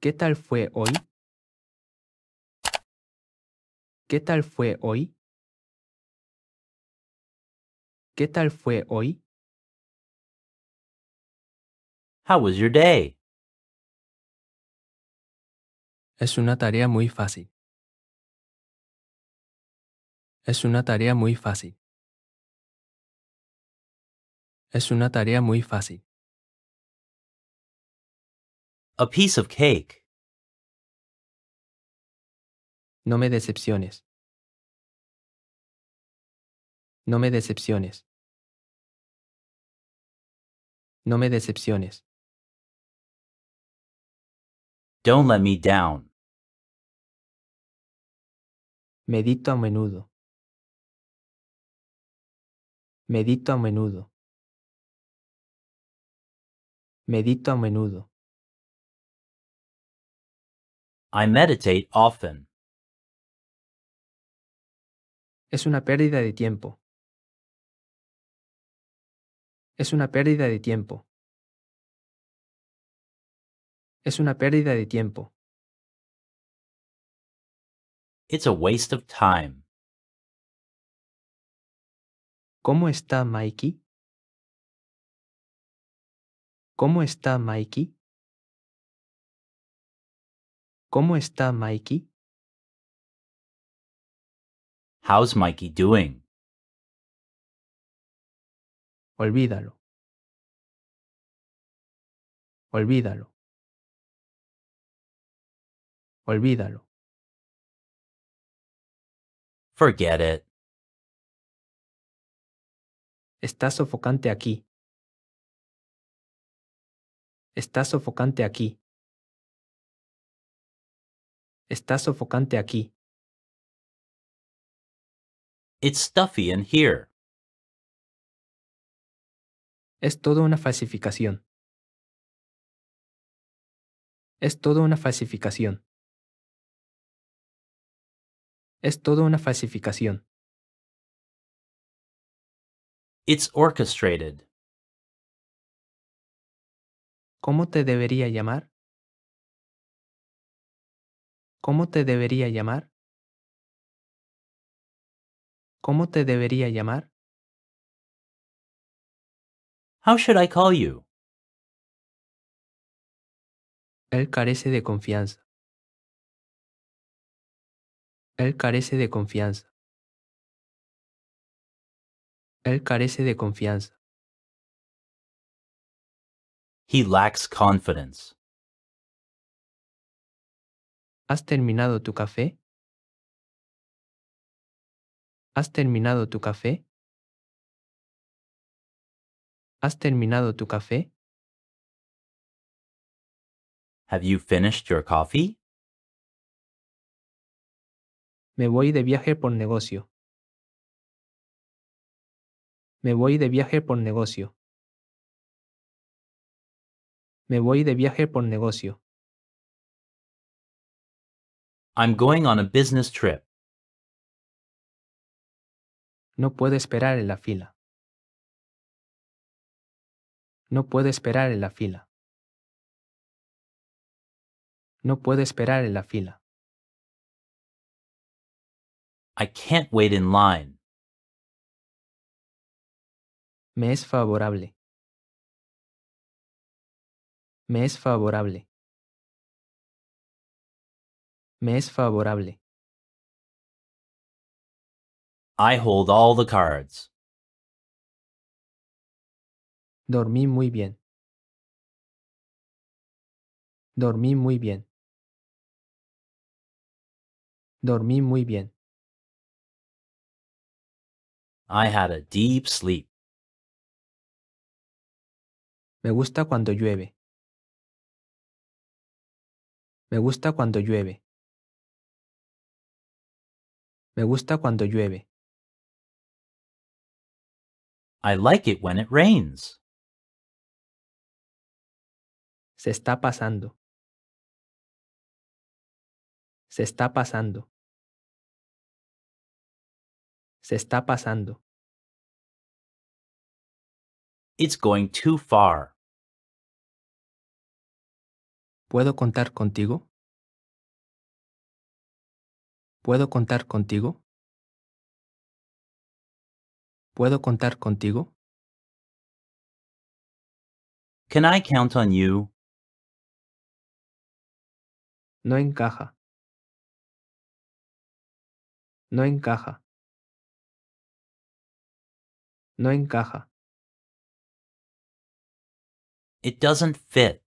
¿Qué tal fue hoy? ¿Qué tal fue hoy? ¿Qué tal fue hoy? How was your day? Es una tarea muy fácil. Es una tarea muy fácil. Es una tarea muy fácil. A piece of cake. No me decepciones. No me decepciones. No me decepciones. Don't let me down. Medito a menudo. Medito a menudo. Medito a menudo. I meditate often. Es una pérdida de tiempo. Es una pérdida de tiempo. Es una pérdida de tiempo. It's a waste of time. ¿Cómo está Mikey? ¿Cómo está Mikey? ¿Cómo está Mikey? How's Mikey doing? Olvídalo. Olvídalo. Olvídalo. Forget it. Está sofocante aquí. Está sofocante aquí. Está sofocante aquí. It's stuffy in here. Es todo una falsificación. Es todo una falsificación. Es todo una falsificación. It's orchestrated. ¿Cómo te debería llamar? ¿Cómo te debería llamar? ¿Cómo te debería llamar? How should I call you? Él carece de confianza. Él carece de confianza. Él carece de confianza. He lacks confidence. ¿Has terminado tu café? ¿Has terminado tu café? ¿Has terminado tu café? Have you finished your coffee? Me voy de viaje por negocio. Me voy de viaje por negocio. Me voy de viaje por negocio. I'm going on a business trip. No puedo esperar en la fila. No puedo esperar en la fila. No puedo esperar en la fila. I can't wait in line. Me es favorable. Me es favorable. me es favorable. I hold all the cards. Dormí muy bien. Dormí muy bien. Dormí muy bien. I had a deep sleep. Me gusta cuando llueve. Me gusta cuando llueve. Me gusta cuando llueve. I like it when it rains. Se está pasando. Se está pasando. Se está pasando. It's going too far. ¿Puedo contar contigo? ¿Puedo contar contigo? ¿Puedo contar contigo? Can I count on you? No encaja. No encaja. No encaja. It doesn't fit.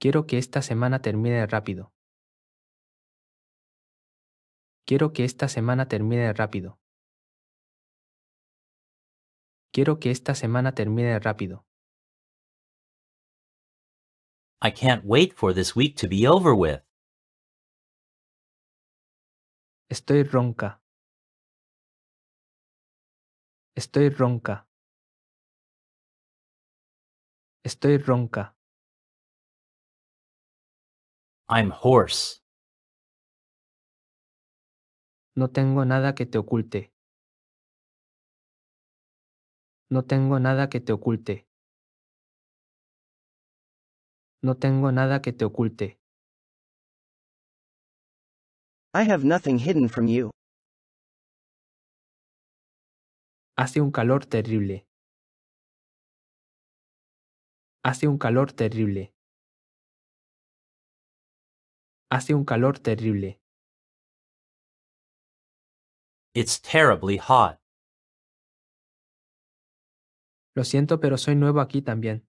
Quiero que esta semana termine rápido. Quiero que esta semana termine rápido. Quiero que esta semana termine rápido. I can't wait for this week to be over with. Estoy ronca. Estoy ronca. Estoy ronca. I'm hoarse. No tengo nada que te oculte. No tengo nada que te oculte. No tengo nada que te oculte. I have nothing hidden from you. Hace un calor terrible. Hace un calor terrible. Hace un calor terrible. It's terribly hot. Lo siento, pero soy nuevo aquí también.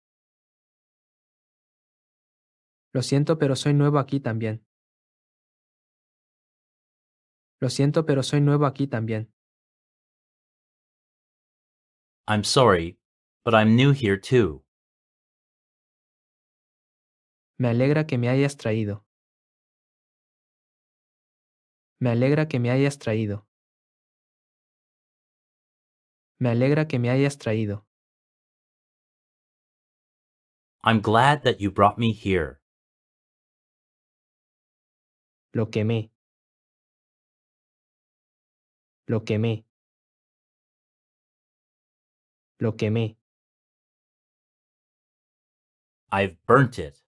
Lo siento, pero soy nuevo aquí también. Lo siento, pero soy nuevo aquí también. I'm sorry, but I'm new here too. Me alegra que me hayas traído. Me alegra que me hayas traído. Me alegra que me hayas traído. I'm glad that you brought me here. Lo quemé. Lo quemé. Lo quemé. I've burnt it.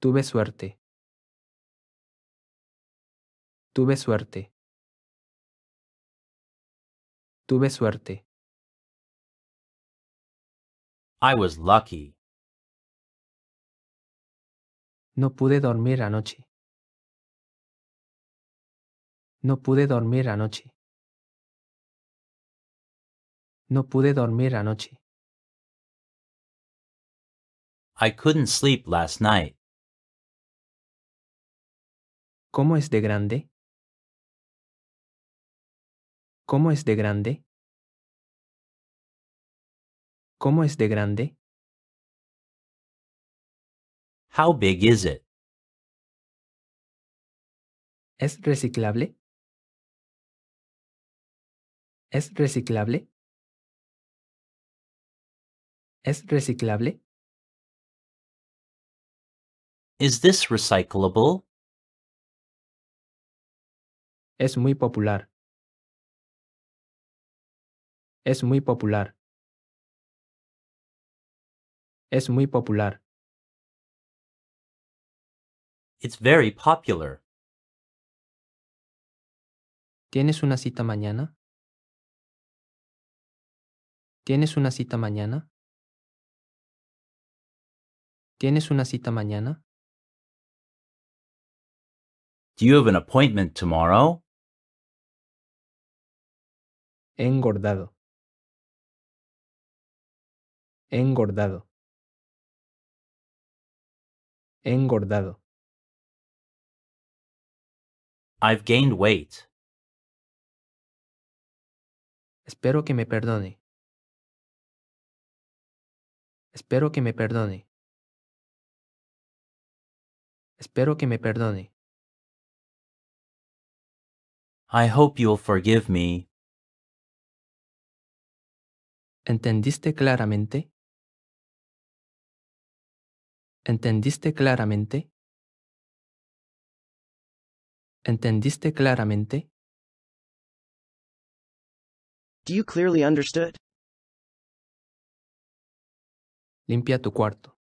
Tuve suerte. Tuve suerte. Tuve suerte. I was lucky. No pude dormir anoche. No pude dormir anoche. No pude dormir anoche. I couldn't sleep last night. ¿Cómo es de grande? ¿Cómo es de grande? ¿Cómo es de grande? How big is it? ¿Es reciclable? ¿Es reciclable? ¿Es reciclable? Is this recyclable? Es muy popular. Es muy popular. Es muy popular. It's very popular. ¿Tienes una cita mañana? ¿Tienes una cita mañana? ¿Tienes una cita mañana? Do you have an appointment tomorrow? engordado engordado engordado I've gained weight Espero que me perdone Espero que me perdone Espero que me perdone I hope you'll forgive me. ¿Entendiste claramente? ¿Entendiste claramente? ¿Entendiste claramente? Do you clearly understood? Limpia tu cuarto.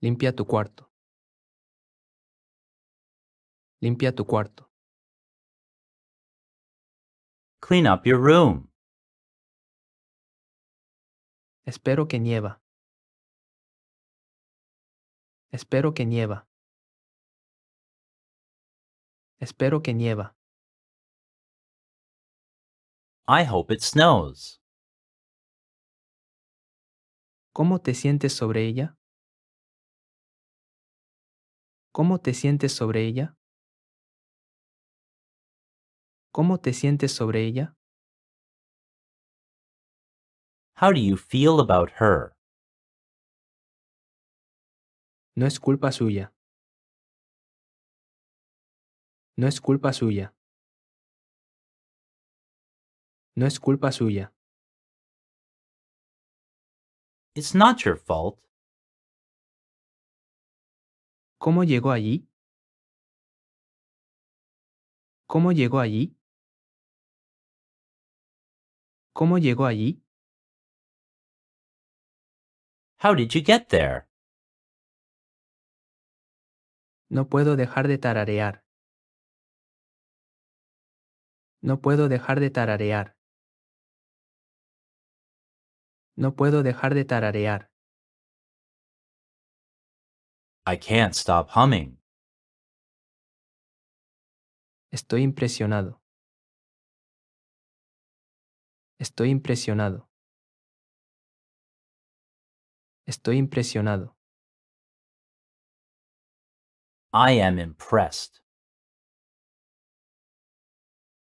Limpia tu cuarto. Limpia tu cuarto. Clean up your room. Espero que nieva. Espero que nieva. Espero que nieva. I hope it snows. ¿Cómo te sientes sobre ella? ¿Cómo te sientes sobre ella? ¿Cómo te sientes sobre ella? How do you feel about her? No es culpa suya. No es culpa suya. No es culpa suya. It's not your fault. ¿Cómo llegó allí? ¿Cómo llegó allí? ¿Cómo llegó allí? How did you get there? No puedo dejar de tararear. No puedo dejar de tararear. No puedo dejar de tararear. I can't stop humming. Estoy impresionado. Estoy impresionado. Estoy impresionado. I am impressed.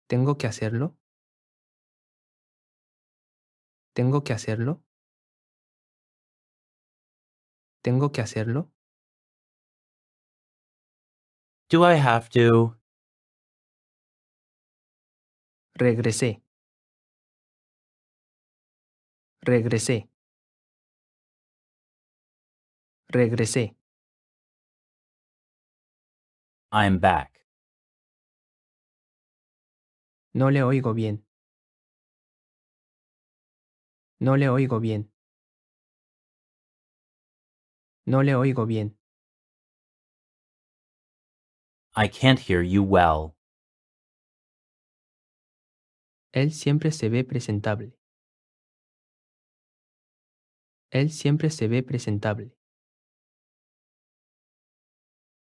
¿Tengo que hacerlo? ¿Tengo que hacerlo? ¿Tengo que hacerlo? Do I have to? Regresé. Regresé. Regresé. I'm back. No le oigo bien. No le oigo bien. No le oigo bien. I can't hear you well. Él siempre se ve presentable. Él siempre se ve presentable.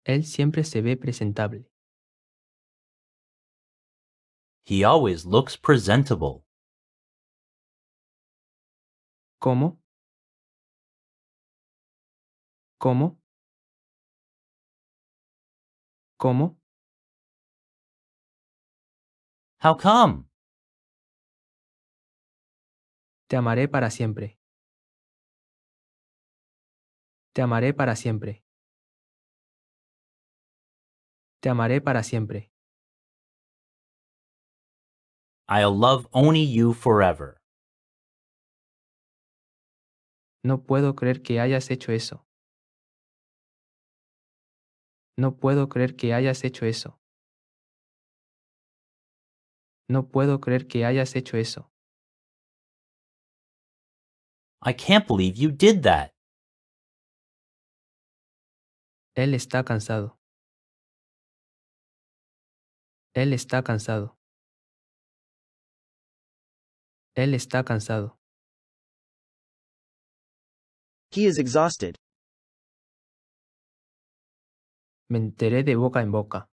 Él siempre se ve presentable. He always looks presentable. ¿Cómo? ¿Cómo? ¿Cómo? How come? Te amaré para siempre. Te amaré para siempre. Te amaré para siempre. I'll love only you forever. No puedo creer que hayas hecho eso. No puedo creer que hayas hecho eso. No puedo creer que hayas hecho eso. I can't believe you did that. Él está cansado. Él está cansado. Él está cansado. He is exhausted. Me enteré de boca en boca.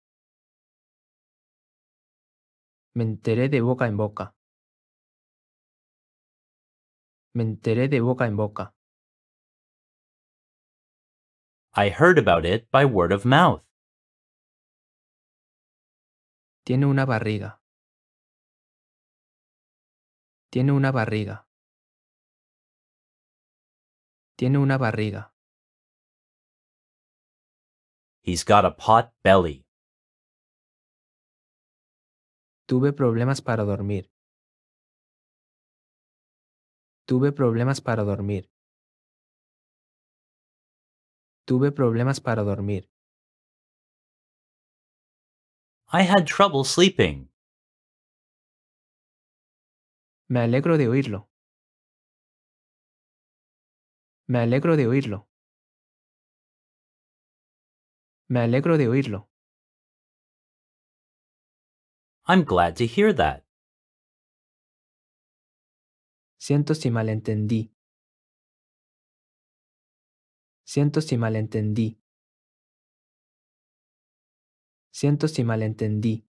Me enteré de boca en boca. Me enteré de boca en boca. I heard about it by word of mouth. Tiene una barriga. Tiene una barriga. Tiene una barriga. He's got a pot belly. Tuve problemas para dormir. Tuve problemas para dormir. Tuve problemas para dormir. I had trouble sleeping. Me alegro de oírlo. Me alegro de oírlo. Me alegro de oírlo. I'm glad to hear that. Siento si malentendí. Siento si malentendí. Siento si malentendí.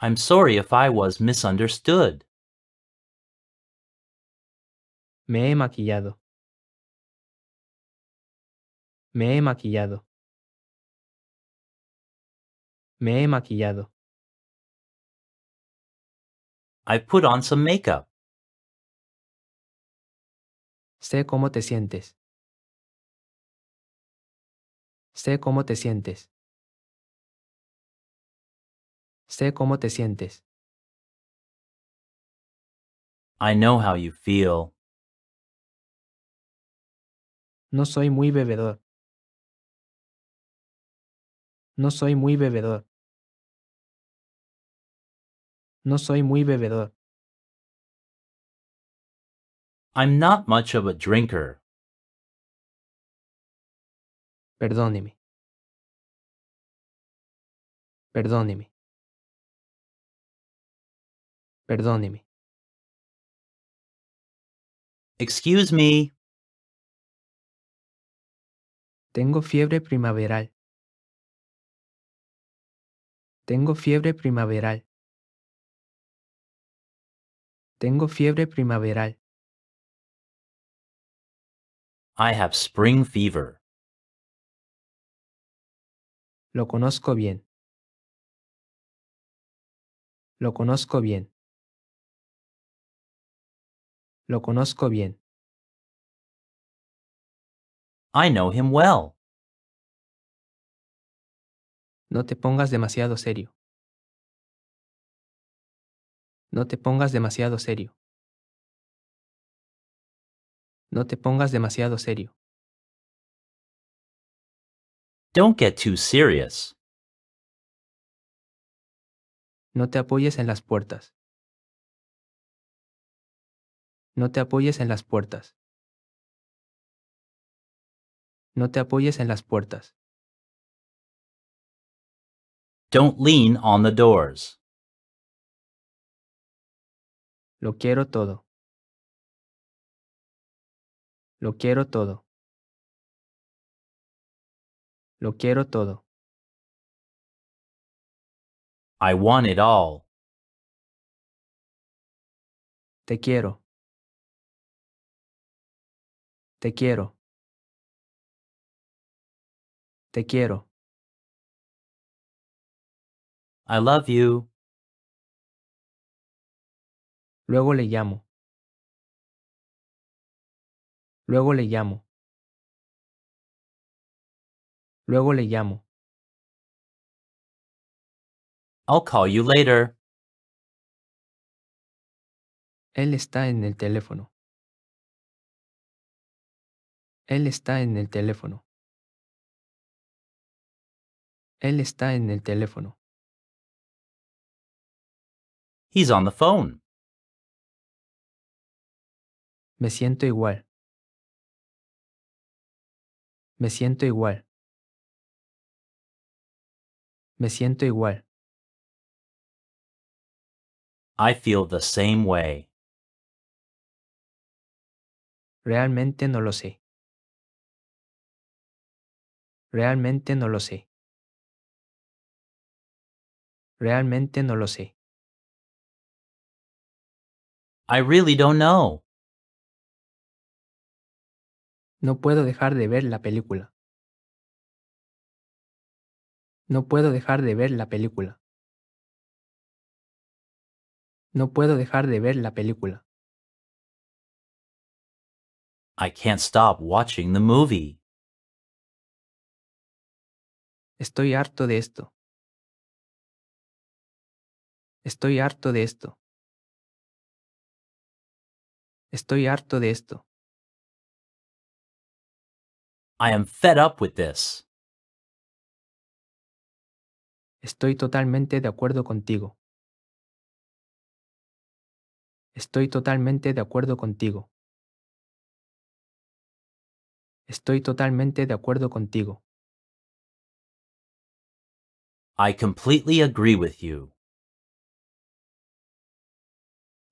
I'm sorry if I was misunderstood. Me he maquillado. Me he maquillado. Me he maquillado. I put on some makeup. Sé cómo te sientes. Sé cómo te sientes. Sé cómo te sientes. I know how you feel. No soy muy bebedor. No soy muy bebedor. No soy muy bebedor. I'm not much of a drinker. Perdóneme. Perdóneme. Perdóneme. Excuse me. Tengo fiebre primaveral. Tengo fiebre primaveral. Tengo fiebre primaveral. I have spring fever. Lo conozco bien. Lo conozco bien. Lo conozco bien. I know him well. No te pongas demasiado serio. No te pongas demasiado serio. No te pongas demasiado serio. Don't get too serious. No te apoyes en las puertas. No te apoyes en las puertas. No te apoyes en las puertas. Don't lean on the doors. Lo quiero todo. Lo quiero todo. Lo quiero todo. I want it all. Te quiero. Te quiero. Te quiero. I love you. Luego le llamo. Luego le llamo. Luego le llamo. I'll call you later. Él está en el teléfono. Él está en el teléfono. Él está en el teléfono. He's on the phone. Me siento igual. Me siento igual. Me siento igual. I feel the same way. Realmente no lo sé. Realmente no lo sé. Realmente no lo sé. I really don't know. No puedo dejar de ver la película. No puedo dejar de ver la película. No puedo dejar de ver la película. I can't stop watching the movie. Estoy harto de esto. Estoy harto de esto. Estoy harto de esto. I am fed up with this. Estoy totalmente de acuerdo contigo. Estoy totalmente de acuerdo contigo. Estoy totalmente de acuerdo contigo. I completely agree with you.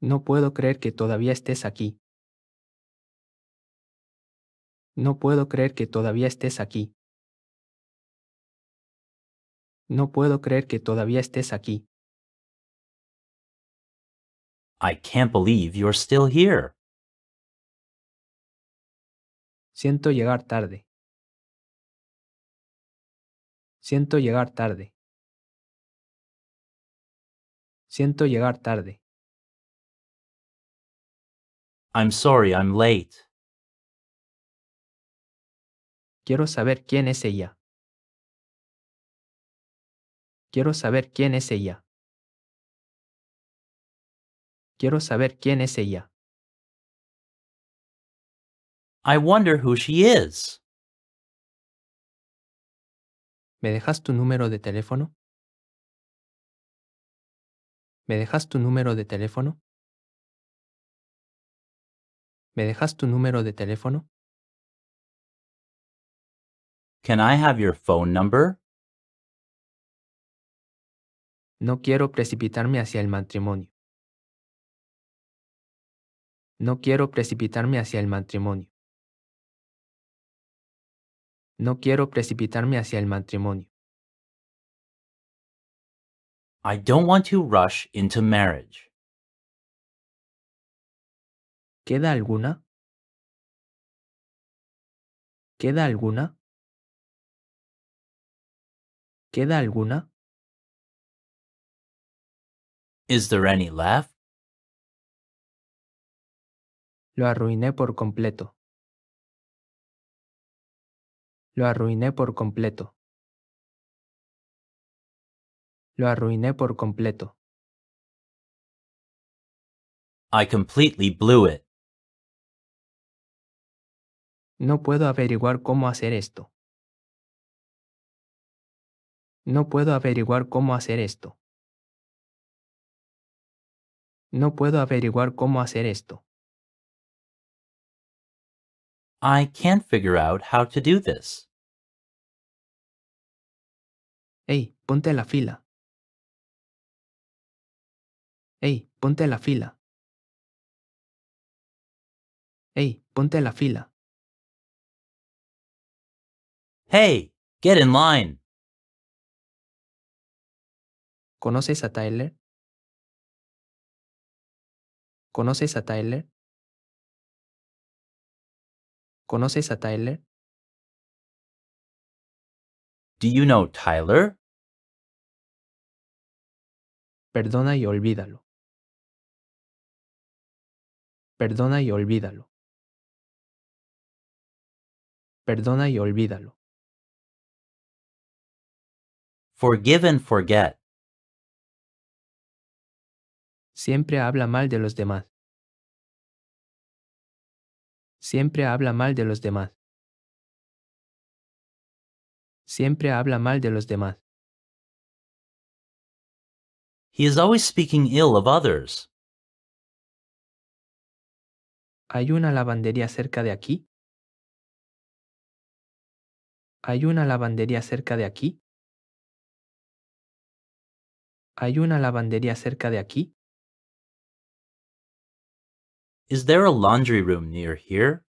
No puedo creer que todavía estés aquí. No puedo creer que todavía estés aquí. No puedo creer que todavía estés aquí. I can't believe you're still here. Siento llegar tarde. Siento llegar tarde. Siento llegar tarde. I'm sorry I'm late. Quiero saber quién es ella. Quiero saber quién es ella. Quiero saber quién es ella. I wonder who she is. ¿Me dejas tu número de teléfono? ¿Me dejas tu número de teléfono? ¿Me dejas tu número de teléfono? Can I have your phone number? No quiero precipitarme hacia el matrimonio. No quiero precipitarme hacia el matrimonio. No quiero precipitarme hacia el matrimonio. I don't want to rush into marriage. ¿Queda alguna? ¿Queda alguna? ¿Queda alguna? Is there any left? Lo arruiné por completo. Lo arruiné por completo. Lo arruiné por completo. I completely blew it. No puedo averiguar cómo hacer esto. No puedo averiguar cómo hacer esto. No puedo averiguar cómo hacer esto. I can't figure out how to do this. Hey, ponte la fila. Hey, ponte la fila. Hey, ponte la fila. Hey, get in line. ¿Conoces a Tyler? ¿Conoces a Tyler? ¿Conoces a Tyler? Do you know Tyler? Perdona y olvídalo. Perdona y olvídalo. Perdona y olvídalo. Forgive and forget. Siempre habla mal de los demás. Siempre habla mal de los demás. Siempre habla mal de los demás. He is always speaking ill of others. ¿Hay una lavandería cerca de aquí? ¿Hay una lavandería cerca de aquí? ¿Hay una lavandería cerca de aquí? Is there a laundry room near here?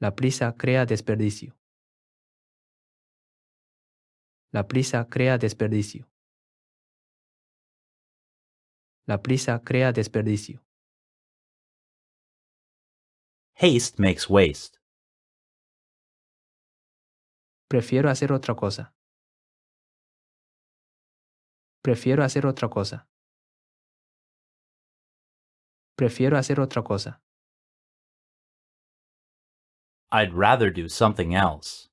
La prisa crea desperdicio. La prisa crea desperdicio. La prisa crea desperdicio. Haste makes waste. Prefiero hacer otra cosa. Prefiero hacer otra cosa. Prefiero hacer otra cosa. I'd rather do something else.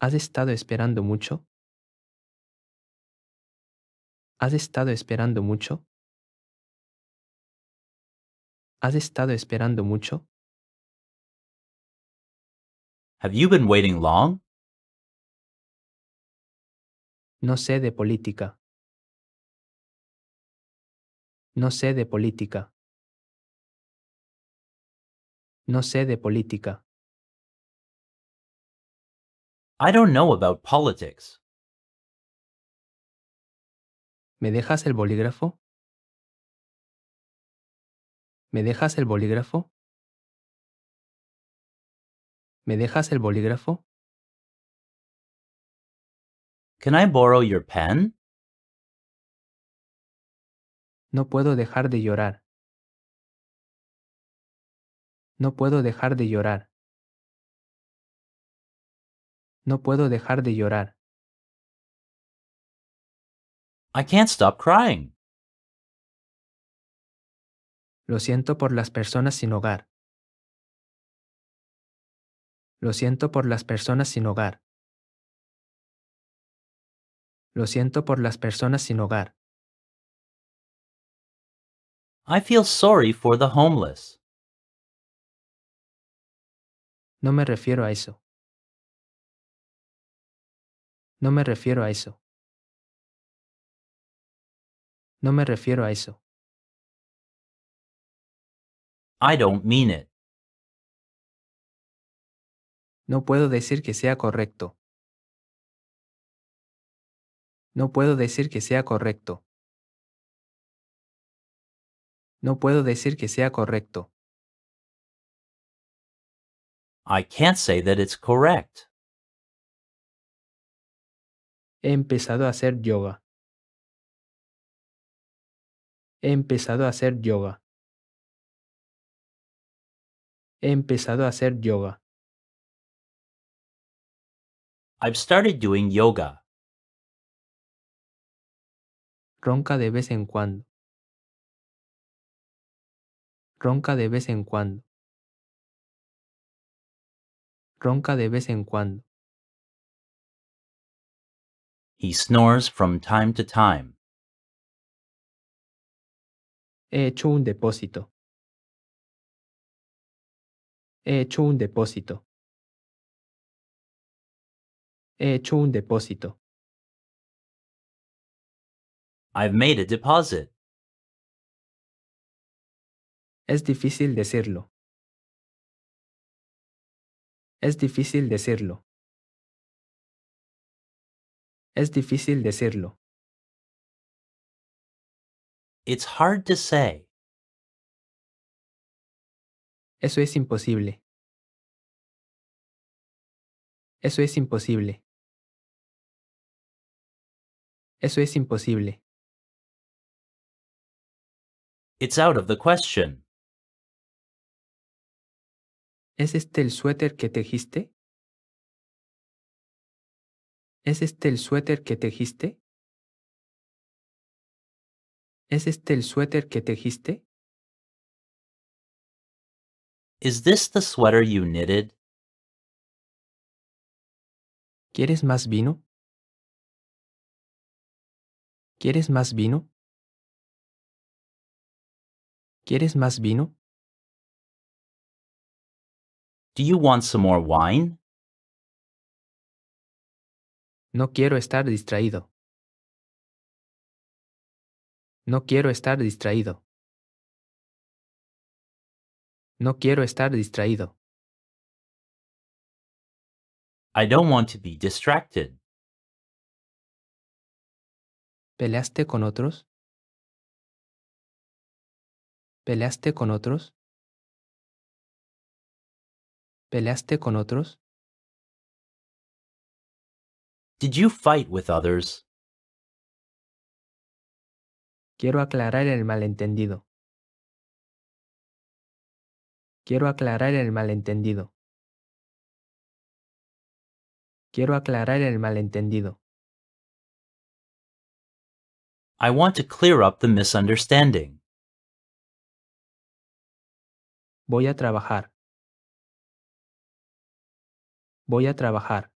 ¿Has estado esperando mucho? ¿Has estado esperando mucho? ¿Has estado esperando mucho? Have you been waiting long? No sé de política. No sé de política. No sé de política. I don't know about politics. ¿Me dejas el bolígrafo? ¿Me dejas el bolígrafo? ¿Me dejas el bolígrafo? Can I borrow your pen? No puedo dejar de llorar. No puedo dejar de llorar. No puedo dejar de llorar. I can't stop crying. Lo siento por las personas sin hogar. Lo siento por las personas sin hogar. Lo siento por las personas sin hogar. I feel sorry for the homeless. No me refiero a eso. No me refiero a eso. No me refiero a eso. I don't mean it. No puedo decir que sea correcto. No puedo decir que sea correcto. No puedo decir que sea correcto. I can't say that it's correct. He empezado a hacer yoga. He empezado a hacer yoga. He empezado a hacer yoga. I've started doing yoga. Ronca de vez en cuando. Ronca de vez en cuando. Ronca de vez en cuando. He snores from time to time. He hecho un depósito. He hecho un depósito. He hecho un depósito. I've made a deposit. Es difícil decirlo. Es difícil decirlo. Es difícil decirlo. It's hard to say. Eso es imposible. Eso es imposible. Eso es imposible. It's out of the question. ¿Es este el suéter que tejiste? ¿Es este el suéter que tejiste? ¿Es este el suéter que tejiste? Is this the sweater you knitted? ¿Quieres más vino? ¿Quieres más vino? ¿Quieres más vino? Do you want some more wine? No quiero estar distraído. No quiero estar distraído. No quiero estar distraído. I don't want to be distracted. ¿Peleaste con otros? ¿Peleaste con otros? ¿Peleaste con otros? Did you fight with others? Quiero aclarar el malentendido. Quiero aclarar el malentendido. Quiero aclarar el malentendido. I want to clear up the misunderstanding. Voy a trabajar. Voy a trabajar.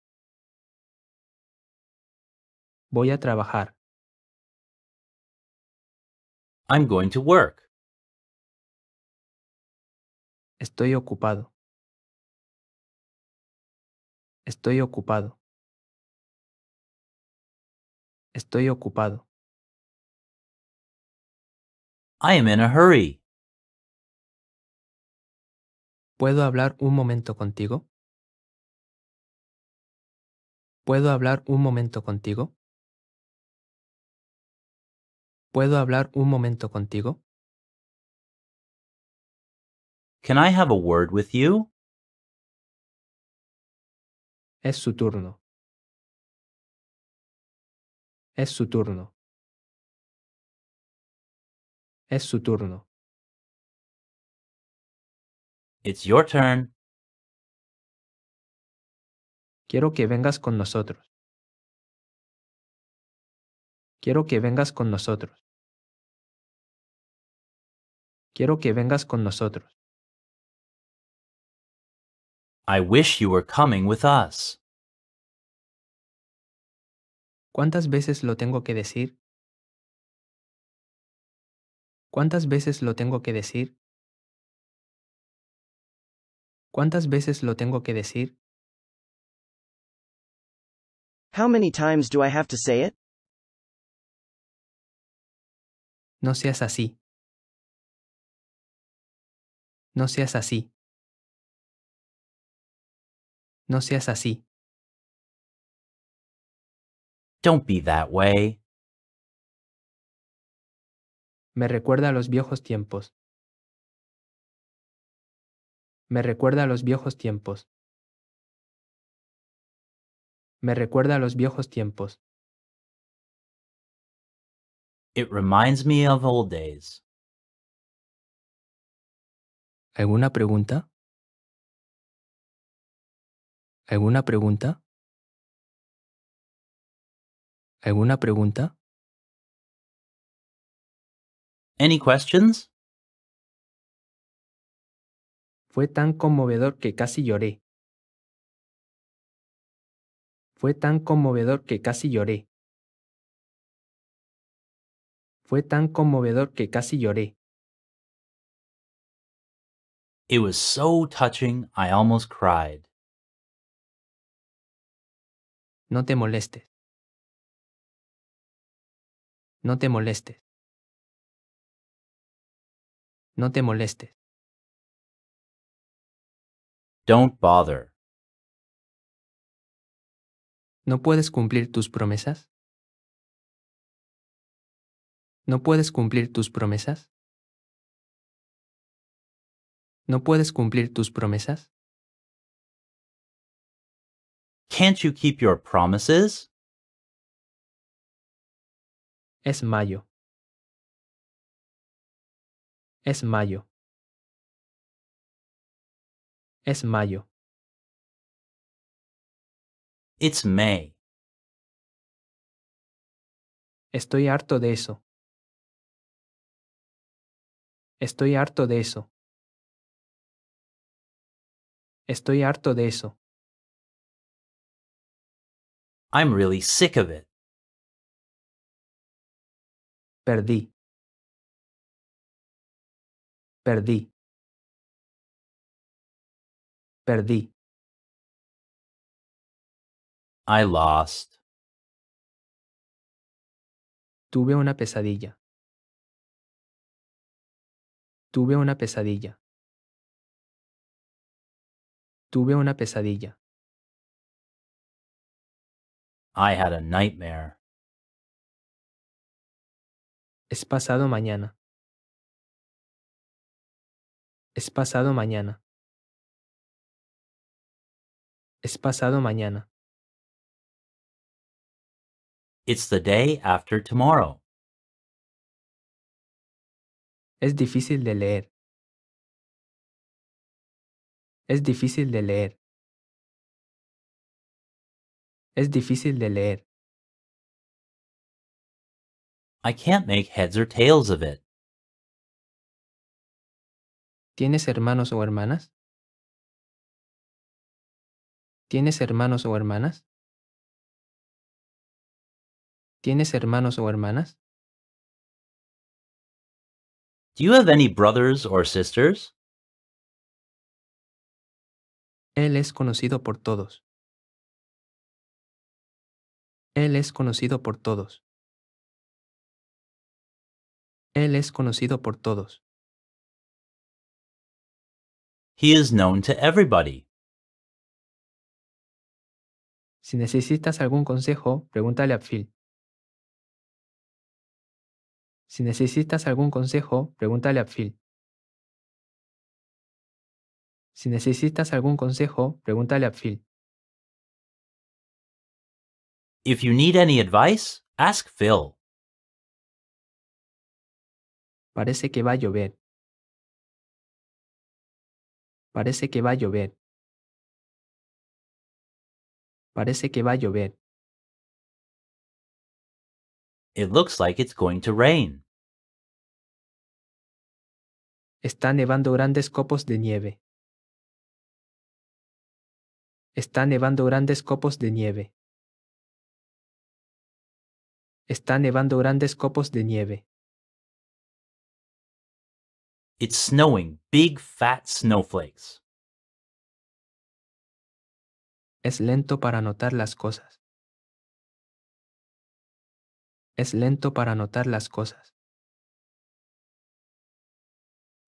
Voy a trabajar. I'm going to work. Estoy ocupado. Estoy ocupado. Estoy ocupado. I am in a hurry. ¿Puedo hablar un momento contigo? ¿Puedo hablar un momento contigo? ¿Puedo hablar un momento contigo? Can I have a word with you? Es su turno. Es su turno. Es su turno. It's your turn. Quiero que vengas con nosotros. Quiero que vengas con nosotros. Quiero que vengas con nosotros. I wish you were coming with us. ¿Cuántas veces lo tengo que decir? ¿Cuántas veces lo tengo que decir? ¿Cuántas veces lo tengo que decir? How many times do I have to say it? No seas así. No seas así. No seas así. Don't be that way. Me recuerda a los viejos tiempos. Me recuerda a los viejos tiempos. Me recuerda a los viejos tiempos. It reminds me of old days. ¿Alguna pregunta? ¿Alguna pregunta? ¿Alguna pregunta? Any questions? Fue tan conmovedor que casi lloré. Fue tan conmovedor que casi lloré. Fue tan conmovedor que casi lloré. It was so touching, I almost cried. No te molestes. No te molestes. No te molestes. Don't bother. ¿No puedes cumplir tus promesas? ¿No puedes cumplir tus promesas? ¿No puedes cumplir tus promesas? Can't you keep your promises? Es mayo. Es mayo. Es mayo. It's May. Estoy harto de eso. Estoy harto de eso. Estoy harto de eso. I'm really sick of it. Perdí. Perdí. Perdí. I lost. Tuve una pesadilla. Tuve una pesadilla. Tuve una pesadilla. I had a nightmare. Es pasado mañana. Es pasado mañana. Es pasado mañana. It's the day after tomorrow. Es difícil de leer. Es difícil de leer. Es difícil de leer. I can't make heads or tails of it. ¿Tienes hermanos o hermanas? ¿Tienes hermanos o hermanas? ¿Tienes hermanos o hermanas? Do you have any brothers or sisters? Él es conocido por todos. Él es conocido por todos. Él es conocido por todos. He is known to everybody. Si necesitas algún consejo, pregúntale a Phil. Si necesitas algún consejo, pregúntale a Phil. Si necesitas algún consejo, pregúntale a Phil. If you need any advice, ask Phil. Parece que va a llover. Parece que va a llover. Parece que va a llover. It looks like it's going to rain. Está nevando grandes copos de nieve. Está nevando grandes copos de nieve. Está nevando grandes copos de nieve. It's snowing big fat snowflakes. Es lento para notar las cosas. Es lento para notar las cosas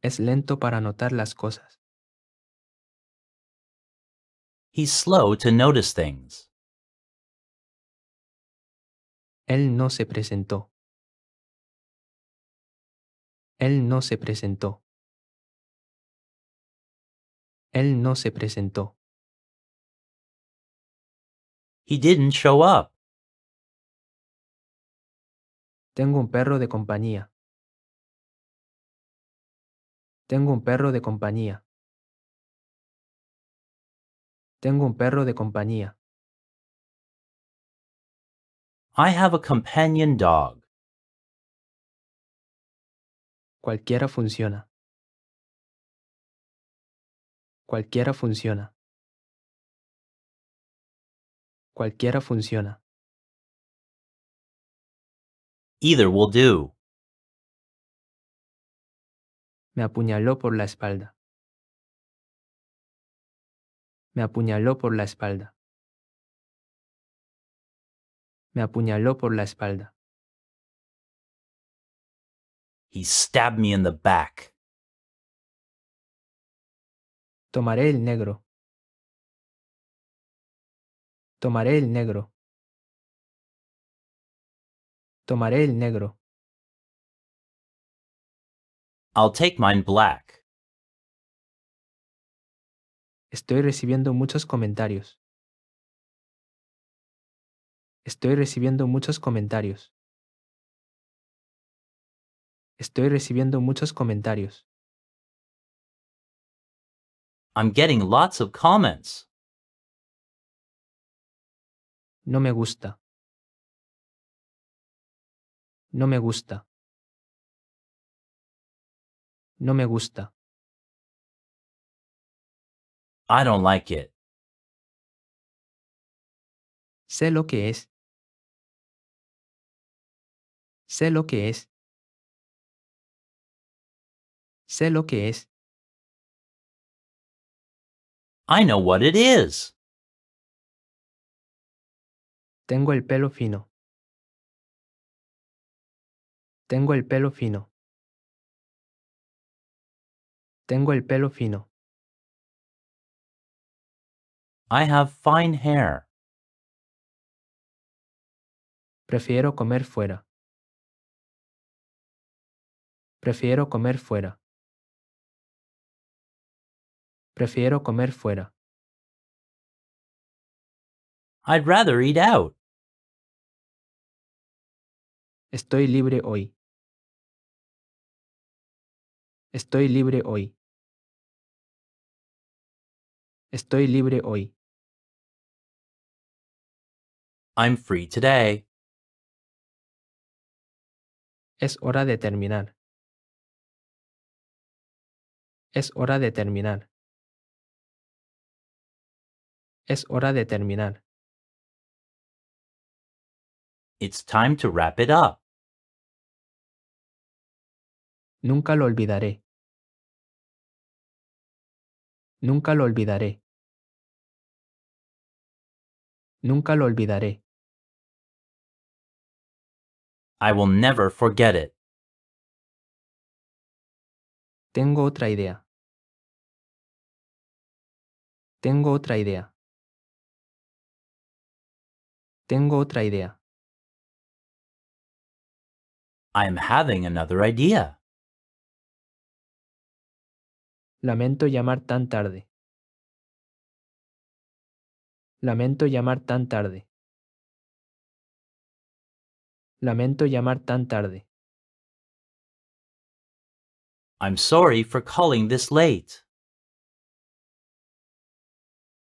es lento para notar las cosas. slow to notice things. Él no se presentó. Él no se presentó. Él no se presentó. He didn't show up. Tengo un perro de compañía. Tengo un perro de compañía. Tengo un perro de compañía. I have a companion dog. Cualquiera funciona. Cualquiera funciona. Cualquiera funciona. Either will do. Me apuñaló por la espalda. Me apuñaló por la espalda. Me apuñaló por la espalda. He stabbed me in the back. Tomaré el negro. Tomaré el negro. Tomaré el negro. I'll take mine black. Estoy recibiendo muchos comentarios. Estoy recibiendo muchos comentarios. Estoy recibiendo muchos comentarios. I'm getting lots of comments. No me gusta. No me gusta. No me gusta. I don't like it. Sé lo que es. Sé lo que es. Sé lo que es. I know what it is. Tengo el pelo fino. Tengo el pelo fino. Tengo el pelo fino. I have fine hair. Prefiero comer fuera. Prefiero comer fuera. Prefiero comer fuera. I'd rather eat out. Estoy libre hoy. Estoy libre hoy. Estoy libre hoy. I'm free today. Es hora de terminar. Es hora de terminar. Es hora de terminar. It's time to wrap it up. Nunca lo olvidaré. Nunca lo olvidaré. Nunca lo olvidaré. I will never forget it. Tengo otra idea. Tengo otra idea. Tengo otra idea. I am having another idea. Lamento llamar tan tarde. Lamento llamar tan tarde. Lamento llamar tan tarde. I'm sorry for calling this late.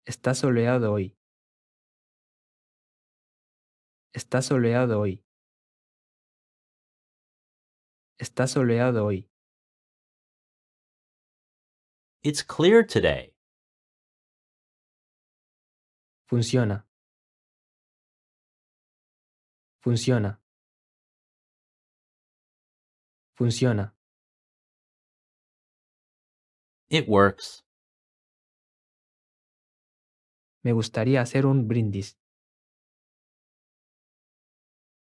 Está soleado hoy. Está soleado hoy. Está soleado hoy. It's clear today funciona funciona funciona It works. Me gustaría hacer un brindis.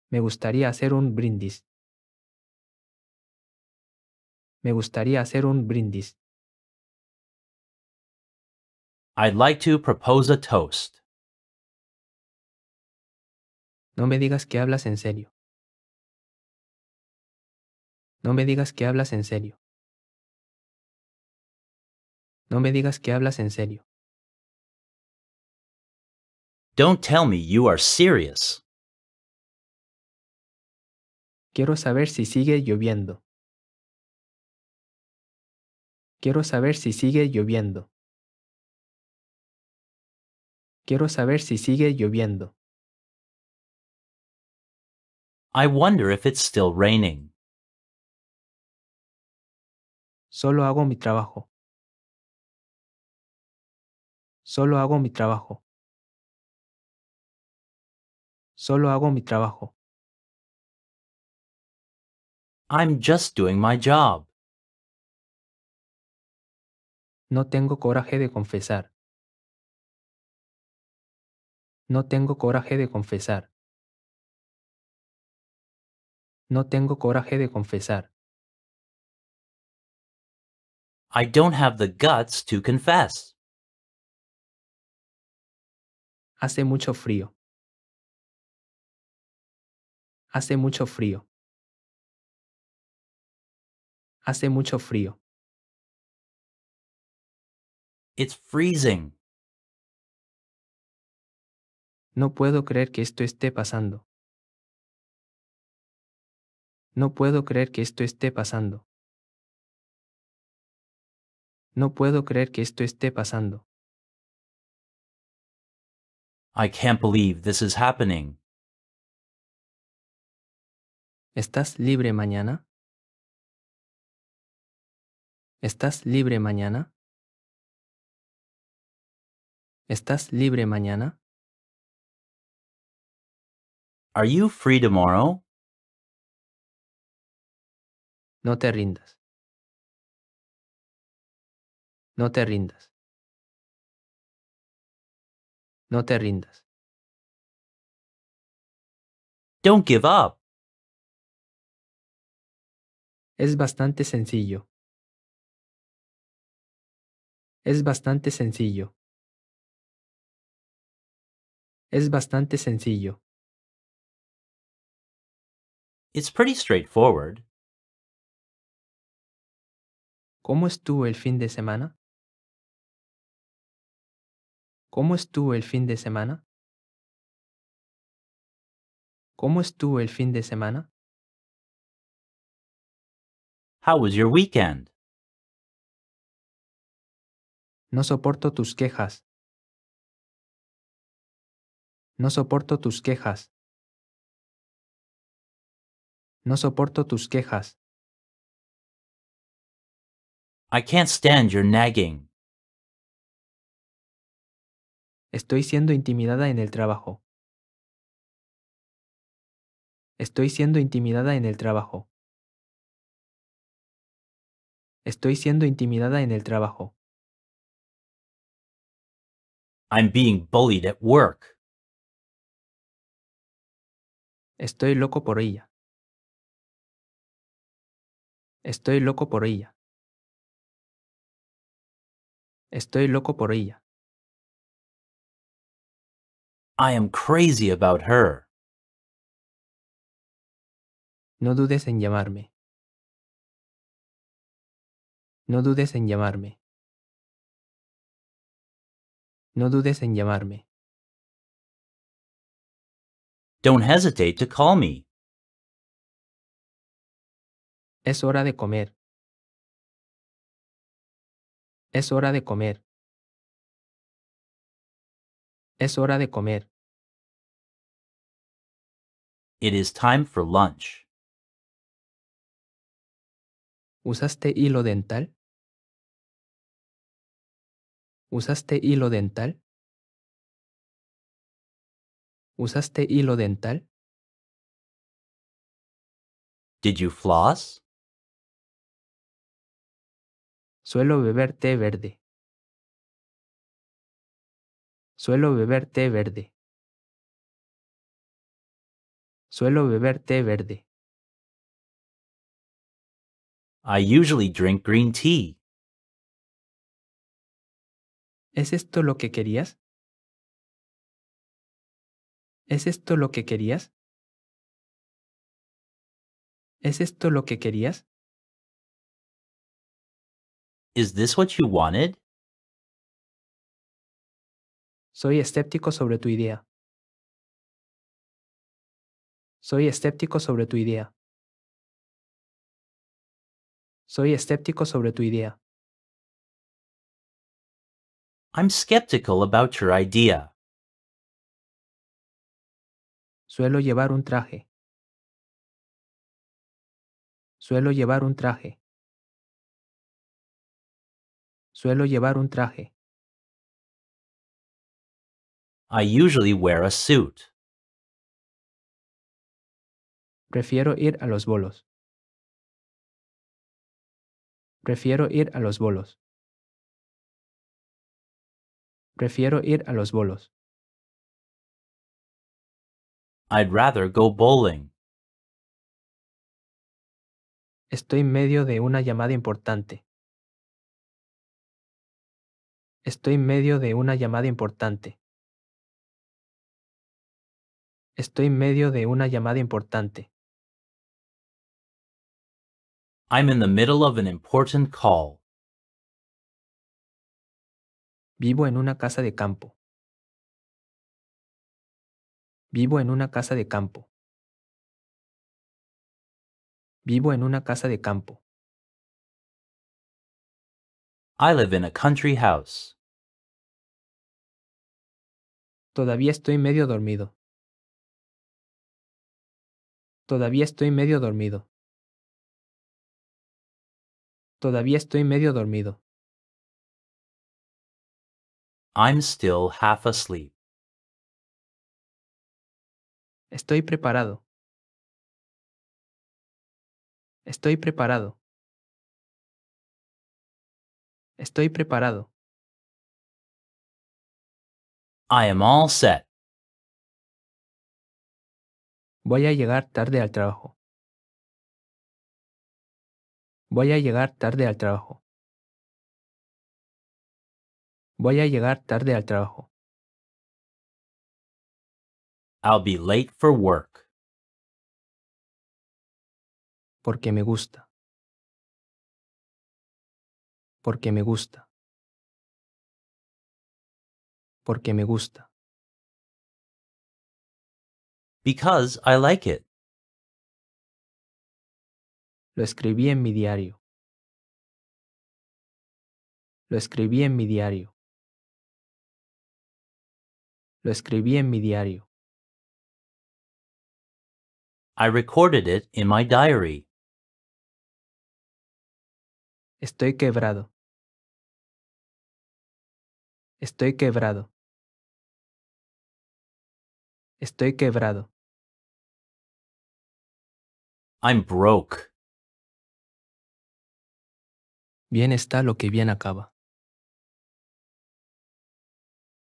Me gustaría hacer un brindis. Me gustaría hacer un brindis. I'd like to propose a toast. No me digas que hablas en serio. No me digas que hablas en serio. No me digas que hablas en serio. Don't tell me you are serious. Quiero saber si sigue lloviendo. Quiero saber si sigue lloviendo. Quiero saber si sigue lloviendo. I wonder if it's still raining. Solo hago mi trabajo. Solo hago mi trabajo. Solo hago mi trabajo. I'm just doing my job. No tengo coraje de confesar. No tengo coraje de confesar no tengo coraje de confesar. I don't have the guts to confess. Hace mucho frío. Hace mucho frío. Hace mucho frío. It's freezing. No puedo creer que esto esté pasando. No puedo creer que esto esté pasando. No puedo creer que esto esté pasando. I can't believe this is happening. ¿Estás libre mañana? ¿Estás libre mañana? ¿Estás libre mañana? Are you free tomorrow? No te rindas. No te rindas. No te rindas. Don't give up. Es bastante sencillo. Es bastante sencillo. Es bastante sencillo. It's pretty straightforward. ¿Cómo estuvo el fin de semana? ¿Cómo estuvo el fin de semana? ¿Cómo estuvo el fin de semana? How was your weekend? No soporto tus quejas. No soporto tus quejas. No soporto tus quejas. I can't stand your nagging. Estoy siendo intimidada en el trabajo. Estoy siendo intimidada en el trabajo. Estoy siendo intimidada en el trabajo. I'm being bullied at work. Estoy loco por ella. Estoy loco por ella. Estoy loco por ella. I am crazy about her. No dudes en llamarme. No dudes en llamarme. No dudes en llamarme. Don't hesitate to call me. Es hora de comer. Es hora de comer. Es hora de comer. It is time for lunch. ¿Usaste hilo dental? ¿Usaste hilo dental? ¿Usaste hilo dental? Did you floss? Suelo beber té verde. Suelo beber té verde. Suelo beber té verde. I usually drink green tea. ¿Es esto lo que querías? ¿Es esto lo que querías? ¿Es esto lo que querías? Is this what you wanted? Soy escéptico sobre tu idea. Soy escéptico sobre tu idea. Soy escéptico sobre tu idea. I'm skeptical about your idea. Suelo llevar un traje. Suelo llevar un traje. Suelo llevar un traje. I usually wear a suit. Prefiero ir a los bolos. Prefiero ir a los bolos. Prefiero ir a los bolos. I'd rather go bowling. Estoy en medio de una llamada importante. Estoy en medio de una llamada importante. Estoy en medio de una llamada importante. I'm in the middle of an important call. Vivo en una casa de campo. Vivo en una casa de campo. Vivo en una casa de campo. I live in a country house. Todavía estoy medio dormido. Todavía estoy medio dormido. Todavía estoy medio dormido. I'm still half asleep. Estoy preparado. Estoy preparado. Estoy preparado. I am all set. Voy a llegar tarde al trabajo. Voy a llegar tarde al trabajo. Voy a llegar tarde al trabajo. I'll be late for work. Porque me gusta porque me gusta. Porque me gusta. Because I like it. Lo escribí en mi diario. Lo escribí en mi diario. Lo escribí en mi diario. I recorded it in my diary. Estoy quebrado. Estoy quebrado. Estoy quebrado. I'm broke. Bien está lo que bien acaba.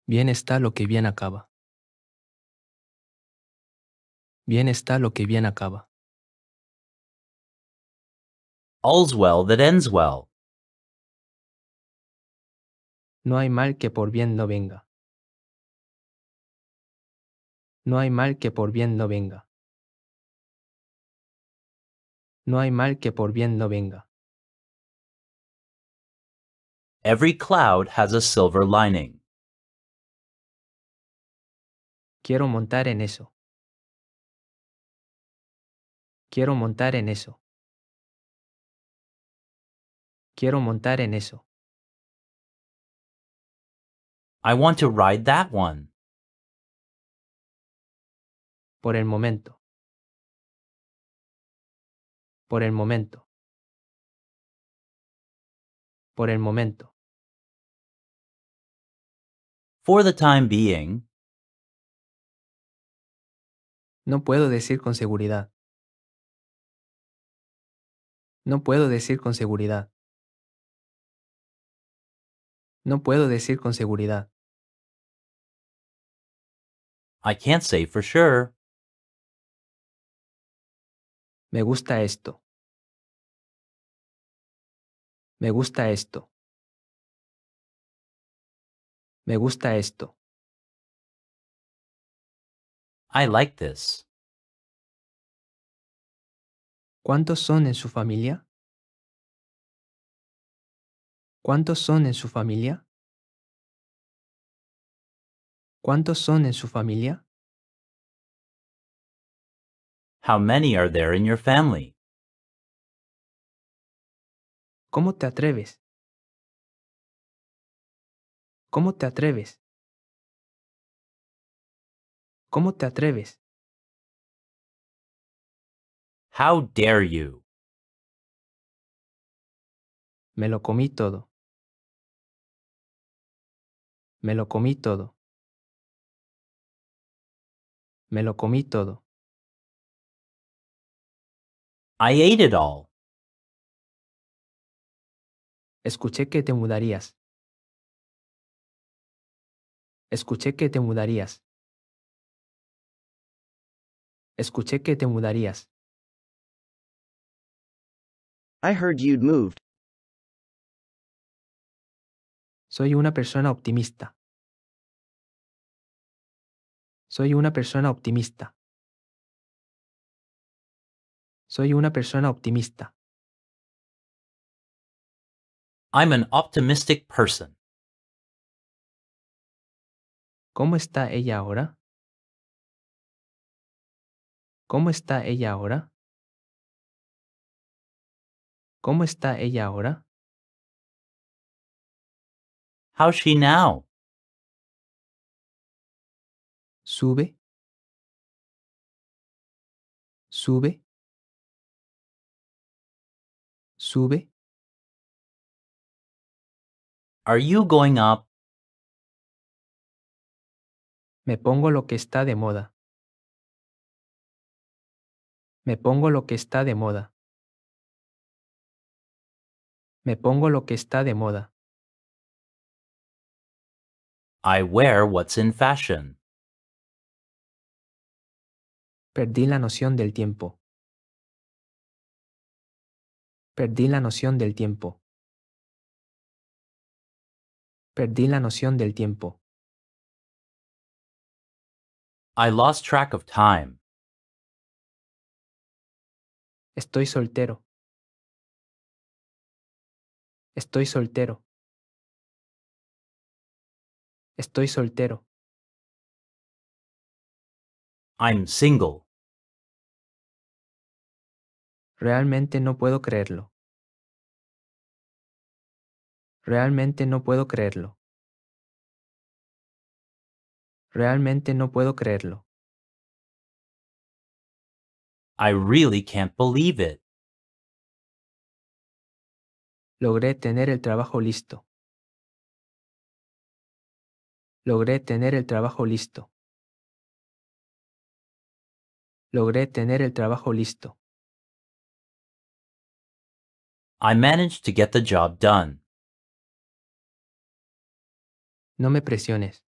Bien está lo que bien acaba. Bien está lo que bien acaba. All's well that ends well. No hay mal que por bien no venga. No hay mal que por bien no venga. No hay mal que por bien no venga. Every cloud has a silver lining. Quiero montar en eso. Quiero montar en eso. Quiero montar en eso. I want to ride that one. Por el momento. Por el momento. Por el momento. For the time being. No puedo decir con seguridad. No puedo decir con seguridad. No puedo decir con seguridad. I can't say for sure. Me gusta esto. Me gusta esto. Me gusta esto. I like this. ¿Cuántos son en su familia? ¿Cuántos son en su familia? ¿Cuántos son en su familia? How many are there in your family? ¿Cómo te atreves? ¿Cómo te atreves? ¿Cómo te atreves? How dare you? Me lo comí todo. Me lo comí todo. Me lo comí todo. I ate it all. Escuché que te mudarías. Escuché que te mudarías. Escuché que te mudarías. I heard you'd moved. Soy una persona optimista. Soy una persona optimista. Soy una persona optimista. I'm an optimistic person. ¿Cómo está ella ahora? ¿Cómo está ella ahora? ¿Cómo está ella ahora? How's she now? Sube. Sube. Sube. Are you going up? Me pongo lo que está de moda. Me pongo lo que está de moda. Me pongo lo que está de moda. I wear what's in fashion. Perdí la noción del tiempo. Perdí la noción del tiempo. Perdí la noción del tiempo. I lost track of time. Estoy soltero. Estoy soltero. Estoy soltero. I'm single. Realmente no puedo creerlo. Realmente no puedo creerlo. Realmente no puedo creerlo. I really can't believe it. Logré tener el trabajo listo. Logré tener el trabajo listo. Logré tener el trabajo listo. I managed to get the job done. No me presiones.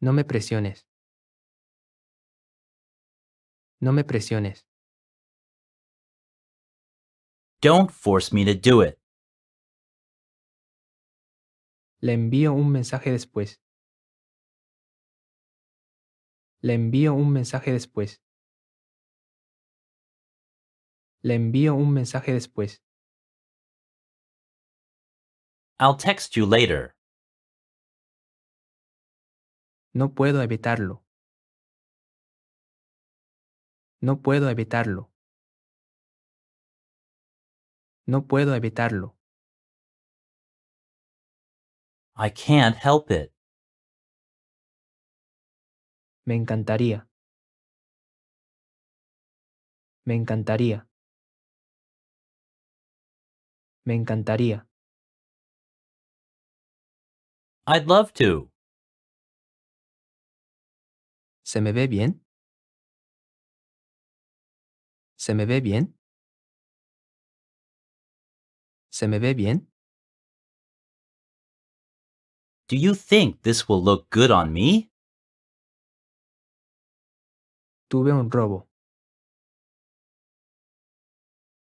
No me presiones. No me presiones. Don't force me to do it. Le envío un mensaje después. Le envío un mensaje después. Le envío un mensaje después. I'll text you later. No puedo evitarlo. No puedo evitarlo. No puedo evitarlo. I can't help it. Me encantaría. Me encantaría. Me encantaría. I'd love to. ¿Se me ve bien? ¿Se me ve bien? ¿Se me ve bien? Do you think this will look good on me? Tuve un robo.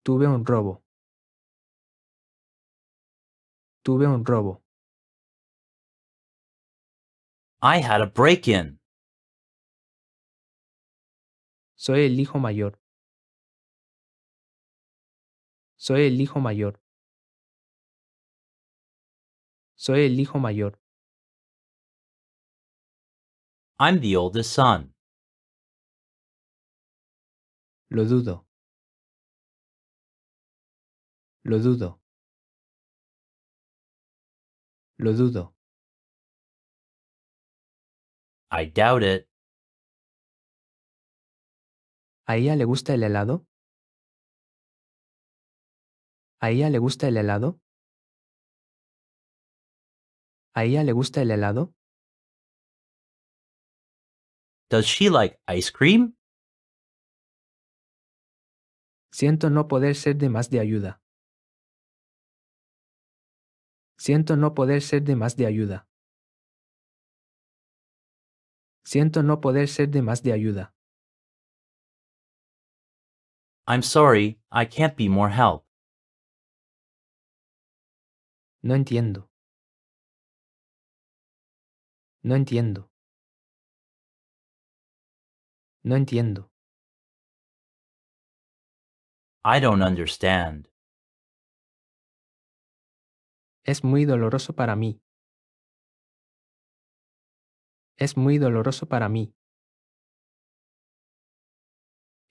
Tuve un robo. Tuve un robo. I had a break-in. Soy el hijo mayor. Soy el hijo mayor. Soy el hijo mayor. I'm the oldest son. Lo dudo. Lo dudo. Lo dudo. I doubt it. ¿A ella le gusta el helado? ¿A ella le gusta el helado? ¿A ella le gusta el helado? Does she like ice cream? Siento no poder ser de más de ayuda. Siento no poder ser de más de ayuda. Siento no poder ser de más de ayuda. I'm sorry, I can't be more help. No entiendo. No entiendo. No entiendo. I don't understand. Es muy doloroso para mí. Es muy doloroso para mí.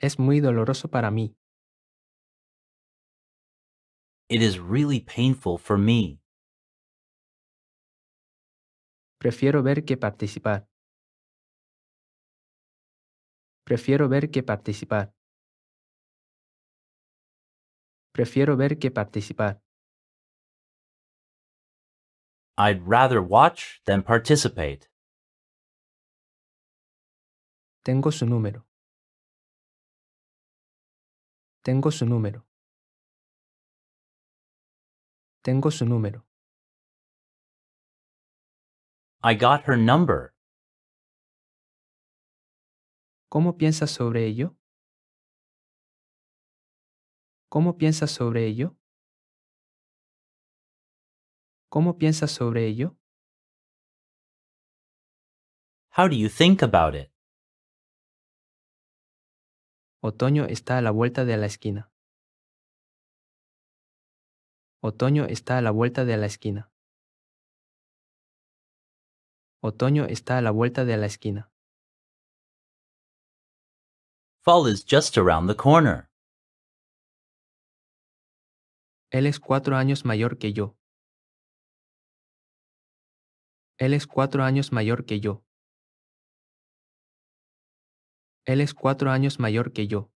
Es muy doloroso para mí. It is really painful for me. Prefiero ver que participar. Prefiero ver que participar. Prefiero ver que participar. I'd rather watch than participate. Tengo su número. Tengo su número. Tengo su número. I got her number. ¿Cómo piensas sobre ello? ¿Cómo piensas sobre ello? ¿Cómo piensas sobre ello? How do you think about it? Otoño está a la vuelta de la esquina. Otoño está a la vuelta de la esquina. Otoño está a la vuelta de la esquina. Fall is just around the corner. Él es cuatro años mayor que yo. Él es cuatro años mayor que yo. Él es cuatro años mayor que yo.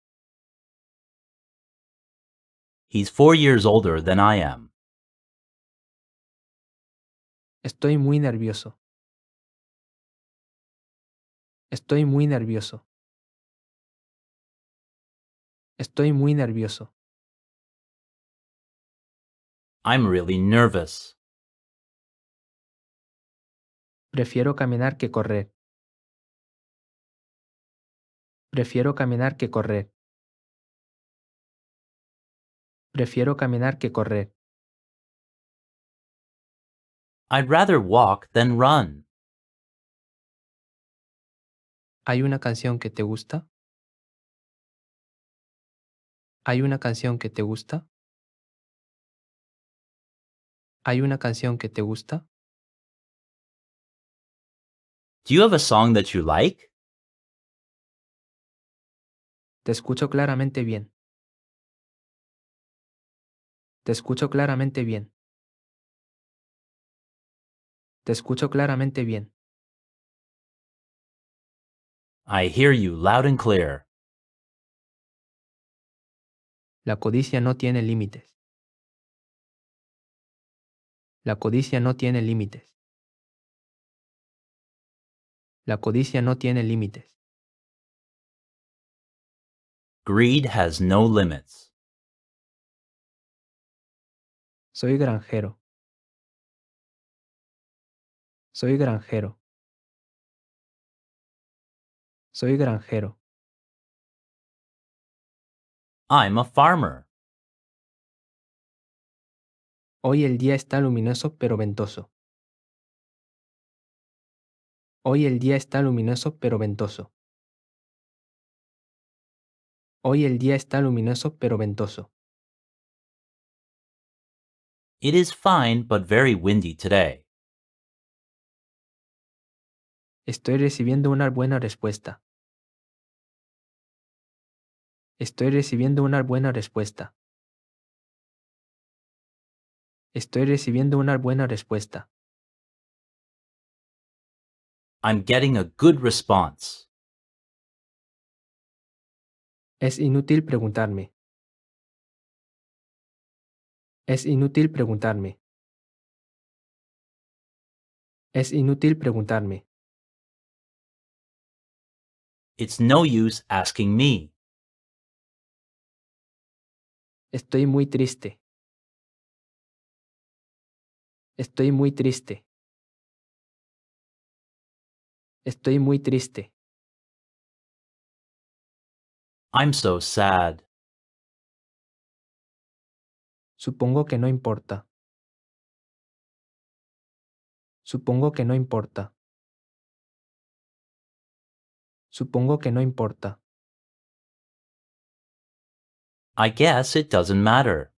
He's four years older than I am. Estoy muy nervioso. Estoy muy nervioso. Estoy muy nervioso. I'm really nervous. Prefiero caminar que correr. Prefiero caminar que correr. Prefiero caminar que correr. I'd rather walk than run. ¿Hay una canción que te gusta? ¿Hay una canción que te gusta? ¿Hay una canción que te gusta? Do you have a song that you like? Te escucho claramente bien. Te escucho claramente bien. Te escucho claramente bien. I hear you loud and clear. La codicia no tiene límites. La codicia no tiene límites. La codicia no tiene límites. Greed has no limits. Soy granjero. Soy granjero. Soy granjero. I'm a farmer. Hoy el día está luminoso pero ventoso. Hoy el día está luminoso pero ventoso. Hoy el día está luminoso pero ventoso. It is fine but very windy today. Estoy recibiendo una buena respuesta. Estoy recibiendo una buena respuesta. Estoy recibiendo una buena respuesta. I'm getting a good response. Es inútil preguntarme. Es inútil preguntarme. Es inútil preguntarme. It's no use asking me. Estoy muy triste. Estoy muy triste. Estoy muy triste. I'm so sad. Supongo que no importa. Supongo que no importa. Supongo que no importa. I guess it doesn't matter.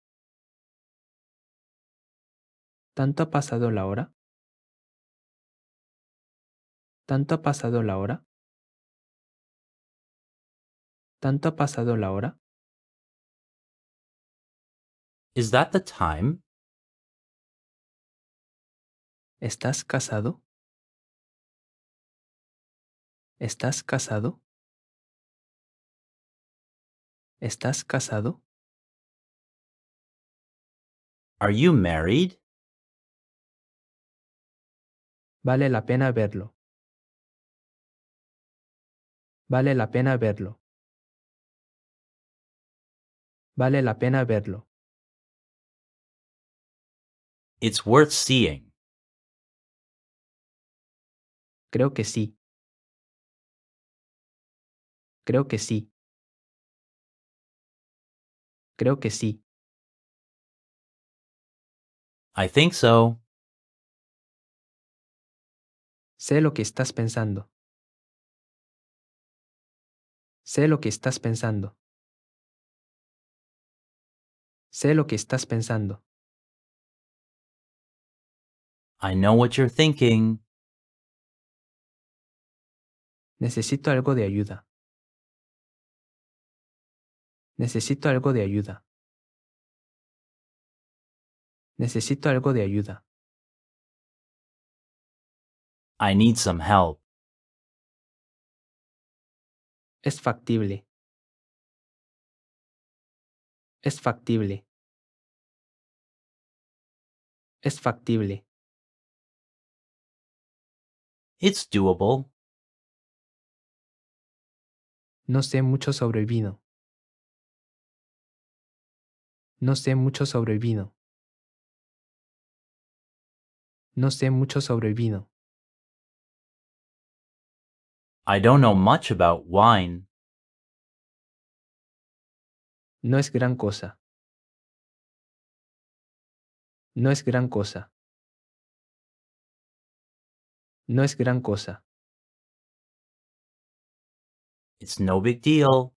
¿Tanto ha pasado la hora? ¿Tanto ha pasado la hora? ¿Tanto ha pasado la hora? Is that the time? ¿Estás casado? ¿Estás casado? ¿Estás casado? Are you married? Vale la pena verlo. Vale la pena verlo. Vale la pena verlo. It's worth seeing. Creo que sí. Creo que sí. Creo que sí. I think so. Sé lo que estás pensando. Sé lo que estás pensando. Sé lo que estás pensando. I know what you're thinking. Necesito algo de ayuda. Necesito algo de ayuda. Necesito algo de ayuda. I need some help. Es factible. Es factible. Es factible. It's doable. No sé mucho sobre el vino. No sé mucho sobre el vino. No sé mucho sobre el vino. I don't know much about wine. No es gran cosa. No es gran cosa. No es gran cosa. It's no big deal.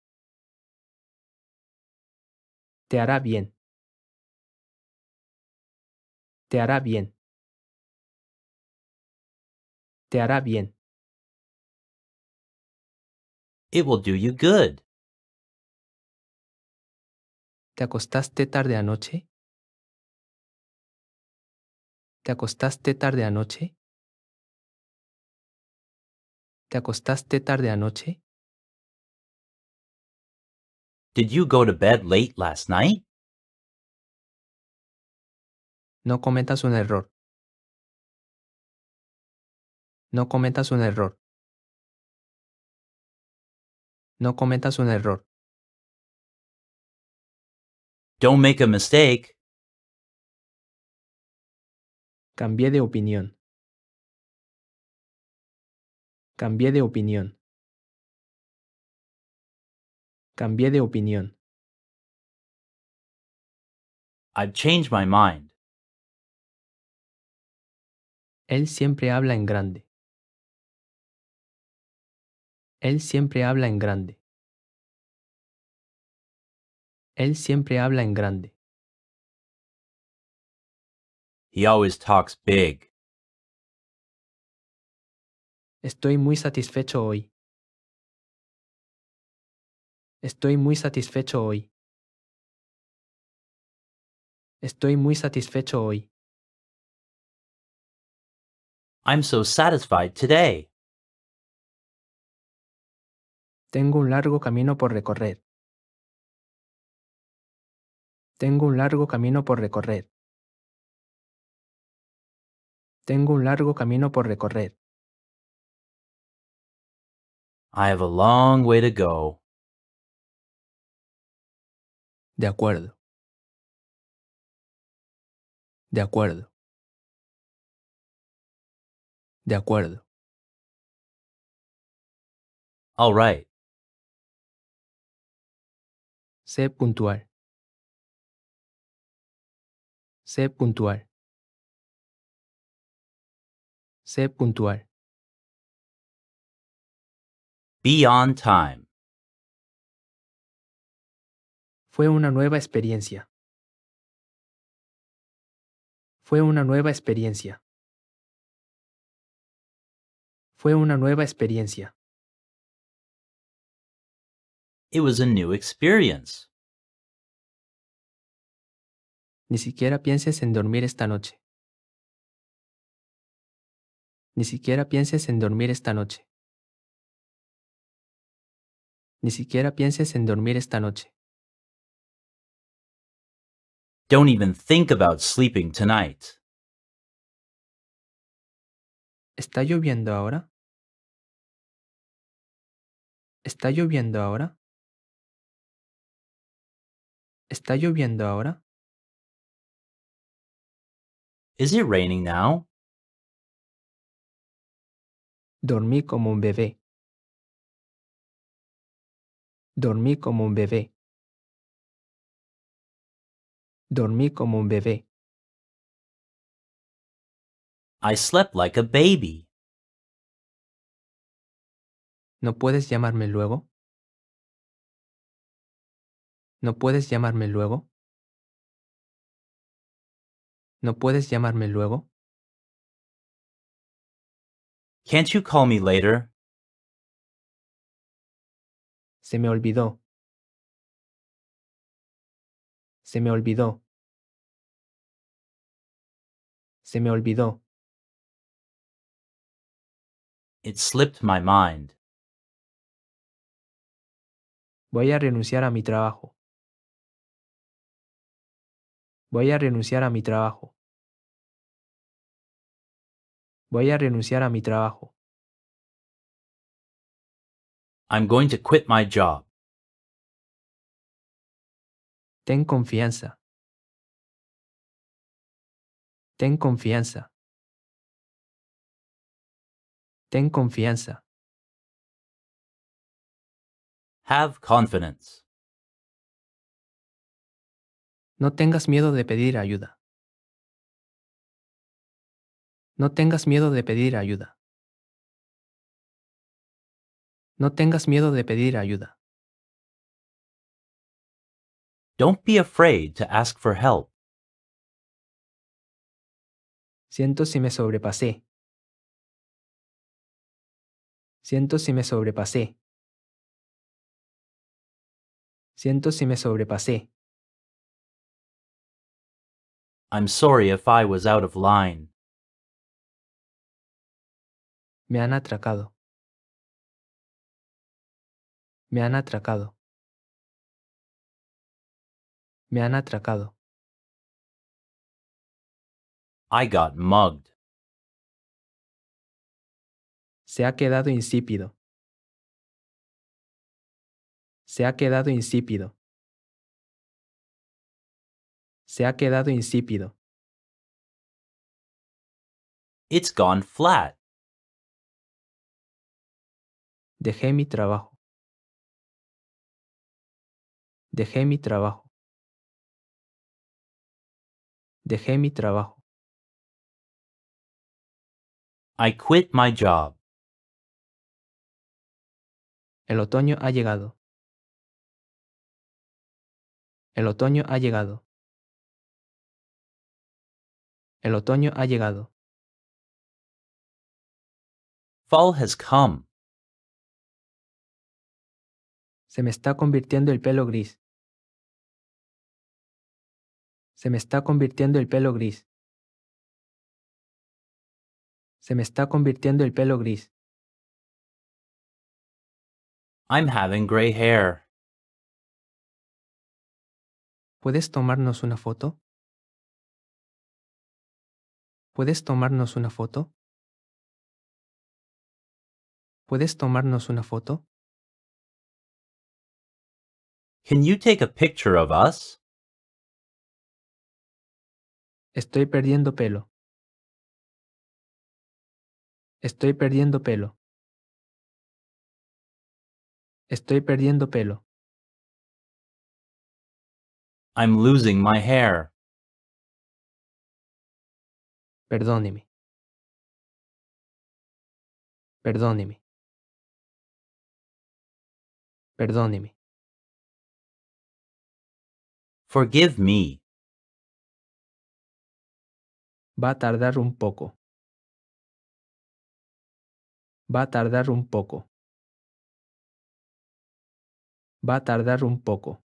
Te hará bien. Te hará bien. Te hará bien. It will do you good. ¿Te acostaste tarde anoche? ¿Te acostaste tarde anoche? ¿Te acostaste tarde anoche? Did you go to bed late last night? No cometas un error. No cometas un error. No cometas un error. Don't make a mistake. Cambié de opinión. Cambié de opinión. Cambié de opinión. I've changed my mind. Él siempre habla en grande. Él siempre habla en grande. Él siempre habla en grande. He always talks big. Estoy muy satisfecho hoy. Estoy muy satisfecho hoy. Estoy muy satisfecho hoy. I'm so satisfied today. Tengo un largo camino por recorrer. Tengo un largo camino por recorrer. Tengo un largo camino por recorrer. I have a long way to go. De acuerdo. De acuerdo. De acuerdo. All right. Sé puntual. Sé puntual. Sé puntual. Be on time. Fue una nueva experiencia. Fue una nueva experiencia. Fue una nueva experiencia. It was a new experience. Ni siquiera pienses en dormir esta noche. Ni siquiera pienses en dormir esta noche. Ni siquiera pienses en dormir esta noche. Don't even think about sleeping tonight. ¿Está lloviendo ahora? ¿Está lloviendo ahora? ¿Está lloviendo ahora? Is it raining now? Dormí como un bebé. Dormí como un bebé. Dormí como un bebé. I slept like a baby. ¿No puedes llamarme luego? ¿No puedes llamarme luego? ¿No puedes llamarme luego? Can't you call me later? Se me olvidó. Se me olvidó. Se me olvidó. It slipped my mind. Voy a renunciar a mi trabajo. Voy a renunciar a mi trabajo. Voy a renunciar a mi trabajo. I'm going to quit my job. Ten confianza. Ten confianza. Ten confianza. Have confidence. No tengas miedo de pedir ayuda. No tengas miedo de pedir ayuda. No tengas miedo de pedir ayuda. Don't be afraid to ask for help. Siento si me sobrepasé. Siento si me sobrepasé. Siento si me sobrepasé. I'm sorry if I was out of line. Me han atracado. Me han atracado. Me han atracado. I got mugged. Se ha quedado insípido. Se ha quedado insípido. Se ha quedado insípido. It's gone flat. Dejé mi trabajo. Dejé mi trabajo. Dejé mi trabajo. I quit my job. El otoño ha llegado. El otoño ha llegado. El otoño ha llegado. Fall has come. Se me está convirtiendo el pelo gris. Se me está convirtiendo el pelo gris. Se me está convirtiendo el pelo gris. I'm having gray hair. ¿Puedes tomarnos una foto? ¿Puedes tomarnos una foto? ¿Puedes tomarnos una foto? Can you take a picture of us? Estoy perdiendo pelo. Estoy perdiendo pelo. Estoy perdiendo pelo. I'm losing my hair. Perdóneme. Perdóneme. Perdóneme. Forgive me. Va a tardar un poco. Va a tardar un poco. Va a tardar un poco.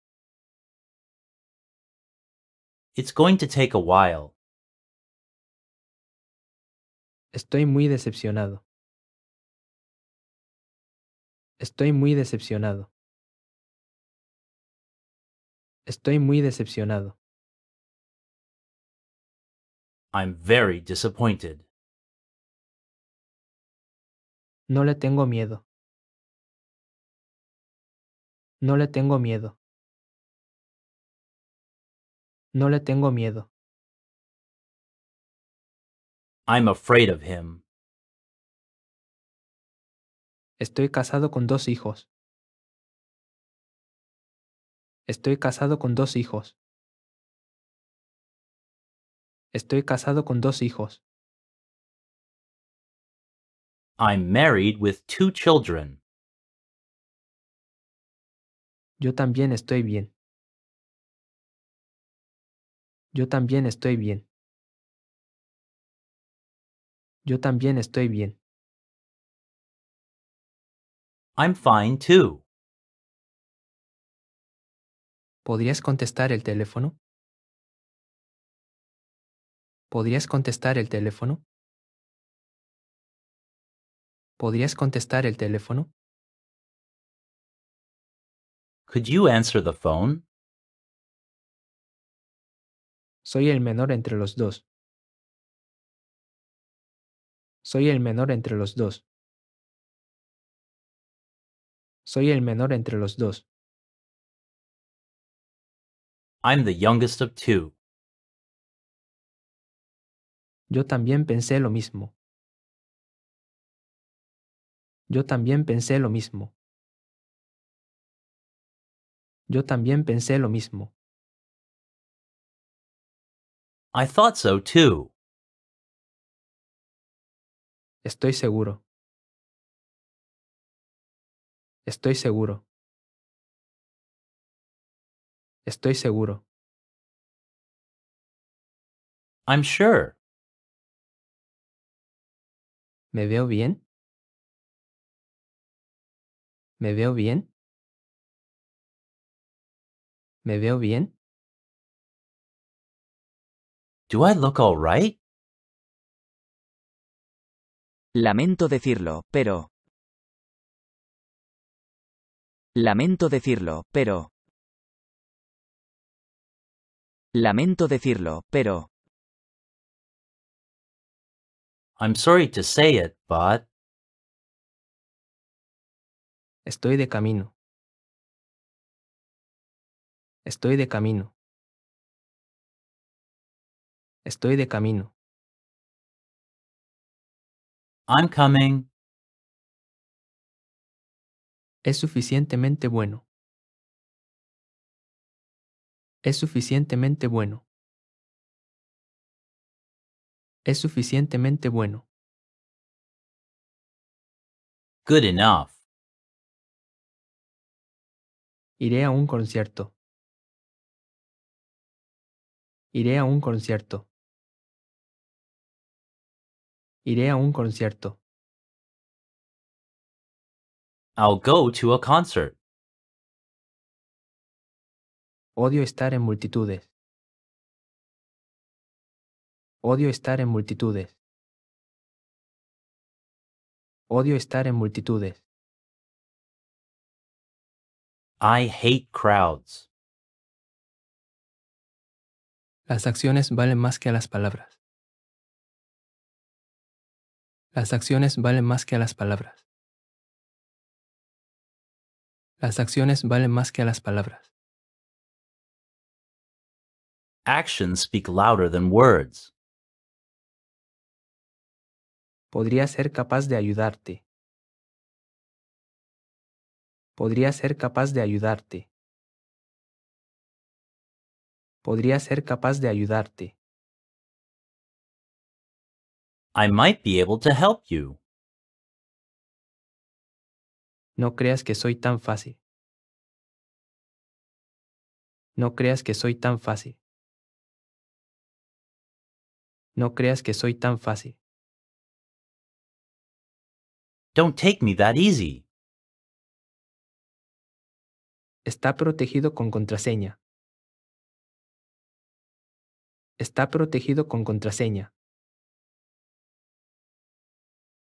It's going to take a while. Estoy muy decepcionado. Estoy muy decepcionado. Estoy muy decepcionado. I'm very disappointed. No le tengo miedo. No le tengo miedo. No le tengo miedo. I'm afraid of him. Estoy casado con dos hijos. Estoy casado con dos hijos. Estoy casado con dos hijos. I'm married with two children. Yo también estoy bien. Yo también estoy bien. Yo también estoy bien. I'm fine too. ¿Podrías contestar el teléfono? ¿Podrías contestar el teléfono? ¿Podrías contestar el teléfono? Could you answer the phone? Soy el menor entre los dos. Soy el menor entre los dos. Soy el menor entre los dos. I'm the youngest of two. Yo también pensé lo mismo. Yo también pensé lo mismo. Yo también pensé lo mismo. I thought so too. Estoy seguro. Estoy seguro. Estoy seguro. I'm sure. ¿Me veo bien? ¿Me veo bien? ¿Me veo bien? Do I look all right? Lamento decirlo, pero. Lamento decirlo, pero. Lamento decirlo, pero. I'm sorry to say it, but... Estoy de camino. Estoy de camino. Estoy de camino. I'm coming. Es suficientemente bueno. Es suficientemente bueno es suficientemente bueno. Good enough. Iré a un concierto. Iré a un concierto. Iré a un concierto. I'll go to a concert. Odio estar en multitudes. Odio estar en multitudes. Odio estar en multitudes. I hate crowds. Las acciones valen más que las palabras. Las acciones valen más que las palabras. Las acciones valen más que las palabras. Actions speak louder than words podría ser capaz de ayudarte. Podría ser capaz de ayudarte. Podría ser capaz de ayudarte. I might be able to help you. No creas que soy tan fácil. No creas que soy tan fácil. No creas que soy tan fácil. Don't take me that easy. Está protegido con contraseña. Está protegido con contraseña.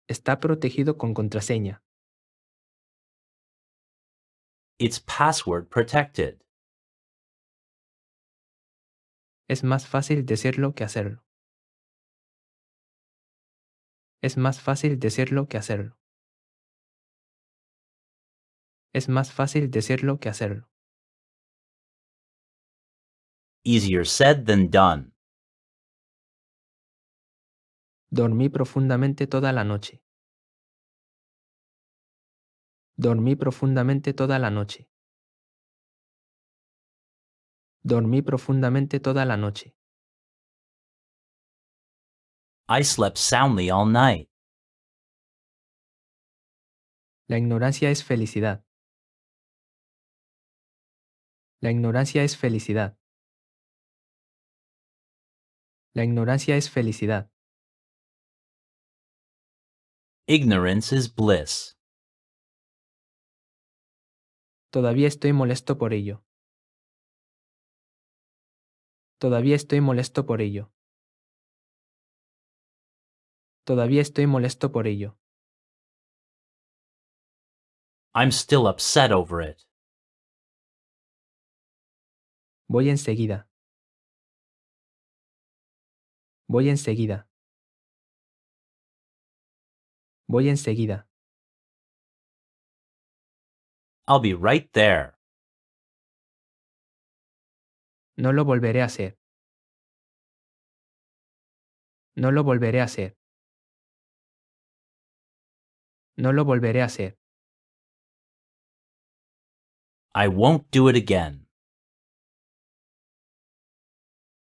Está protegido con contraseña. It's password protected. Es más fácil decirlo que hacerlo. Es más fácil decirlo que hacerlo. Es más fácil decirlo que hacerlo. Easier said than done. Dormí profundamente toda la noche. Dormí profundamente toda la noche. Dormí profundamente toda la noche. I slept soundly all night. La ignorancia es felicidad. La ignorancia es felicidad. La ignorancia es felicidad. Ignorance is bliss. Todavía estoy molesto por ello. Todavía estoy molesto por ello. Todavía estoy molesto por ello. I'm still upset over it. Voy enseguida. Voy enseguida. Voy enseguida. I'll be right there. No lo volveré a hacer. No lo volveré a hacer. No lo volveré a hacer. I won't do it again.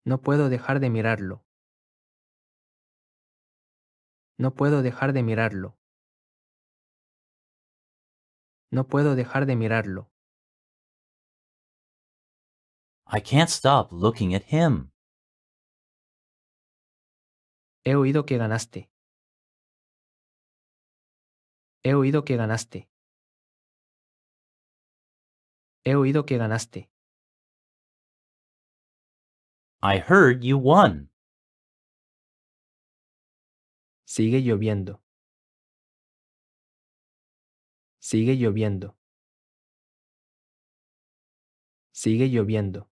No puedo dejar de mirarlo. No puedo dejar de mirarlo. No puedo dejar de mirarlo. I can't stop looking at him. He oído que ganaste. He oído que ganaste. He oído que ganaste. I heard you won. Sigue lloviendo. Sigue lloviendo. Sigue lloviendo.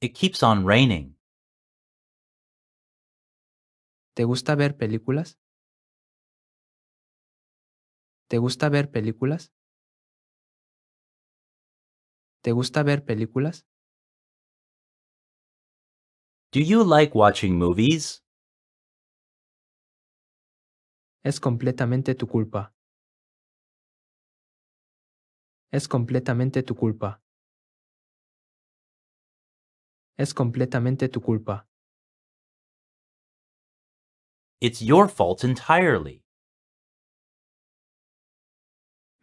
It keeps on raining. ¿Te gusta ver películas? ¿Te gusta ver películas? ¿Te gusta ver películas? Do you like watching movies? Es completamente tu culpa. Es completamente tu culpa. Es completamente tu culpa. It's your fault entirely.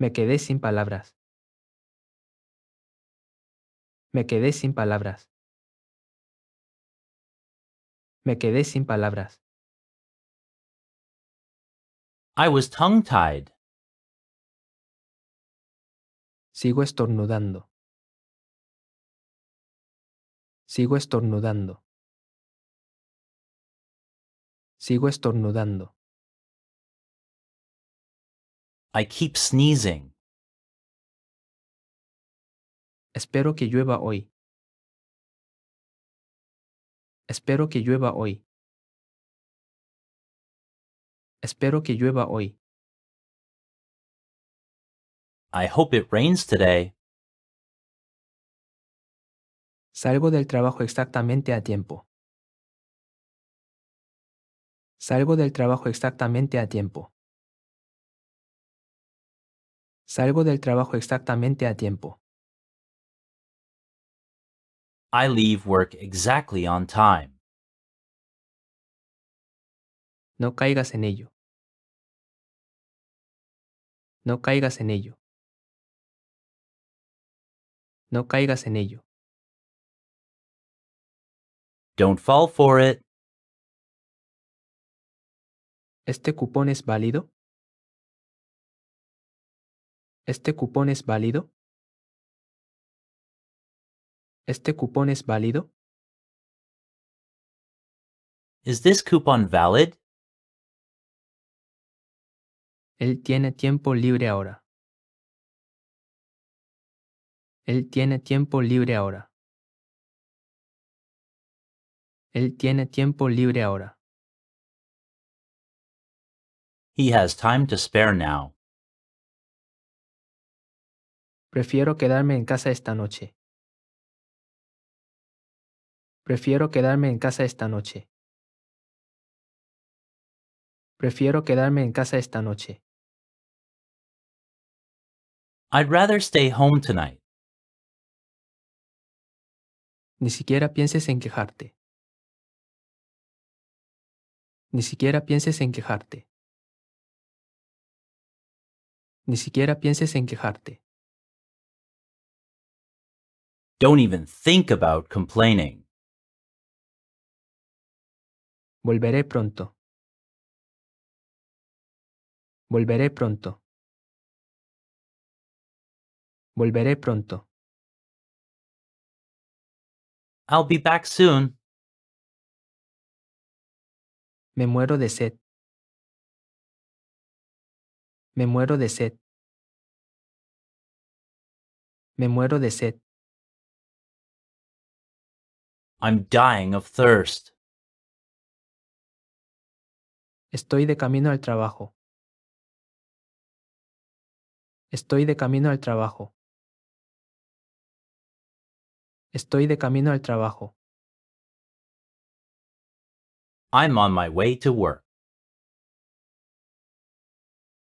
Me quedé sin palabras. Me quedé sin palabras. Me quedé sin palabras. I was tongue-tied. Sigo estornudando. Sigo estornudando. Sigo estornudando. I keep sneezing. Espero que llueva hoy. Espero que llueva hoy. Espero que llueva hoy. I hope it rains today. Salgo del trabajo exactamente a tiempo. Salgo del trabajo exactamente a tiempo. Salgo del trabajo exactamente a tiempo. I leave work exactly on time. No caigas en ello. No caigas en ello. No caigas en ello. Don't fall for it. ¿Este cupón es válido? ¿Este cupón es válido? ¿Este cupón es válido? Is this coupon valid? Él tiene tiempo libre ahora. Él tiene tiempo libre ahora. Él tiene tiempo libre ahora. He has time to spare now. Prefiero quedarme en casa esta noche. Prefiero quedarme en casa esta noche. Prefiero quedarme en casa esta noche. I'd rather stay home tonight. Ni siquiera pienses en quejarte. Ni siquiera pienses en quejarte. Ni siquiera pienses en quejarte. Don't even think about complaining. Volveré pronto. Volveré pronto. Volveré pronto. I'll be back soon. Me muero de sed. Me muero de sed. Me muero de sed. I'm dying of thirst. Estoy de camino al trabajo. Estoy de camino al trabajo. Estoy de camino al trabajo. I'm on my way to work.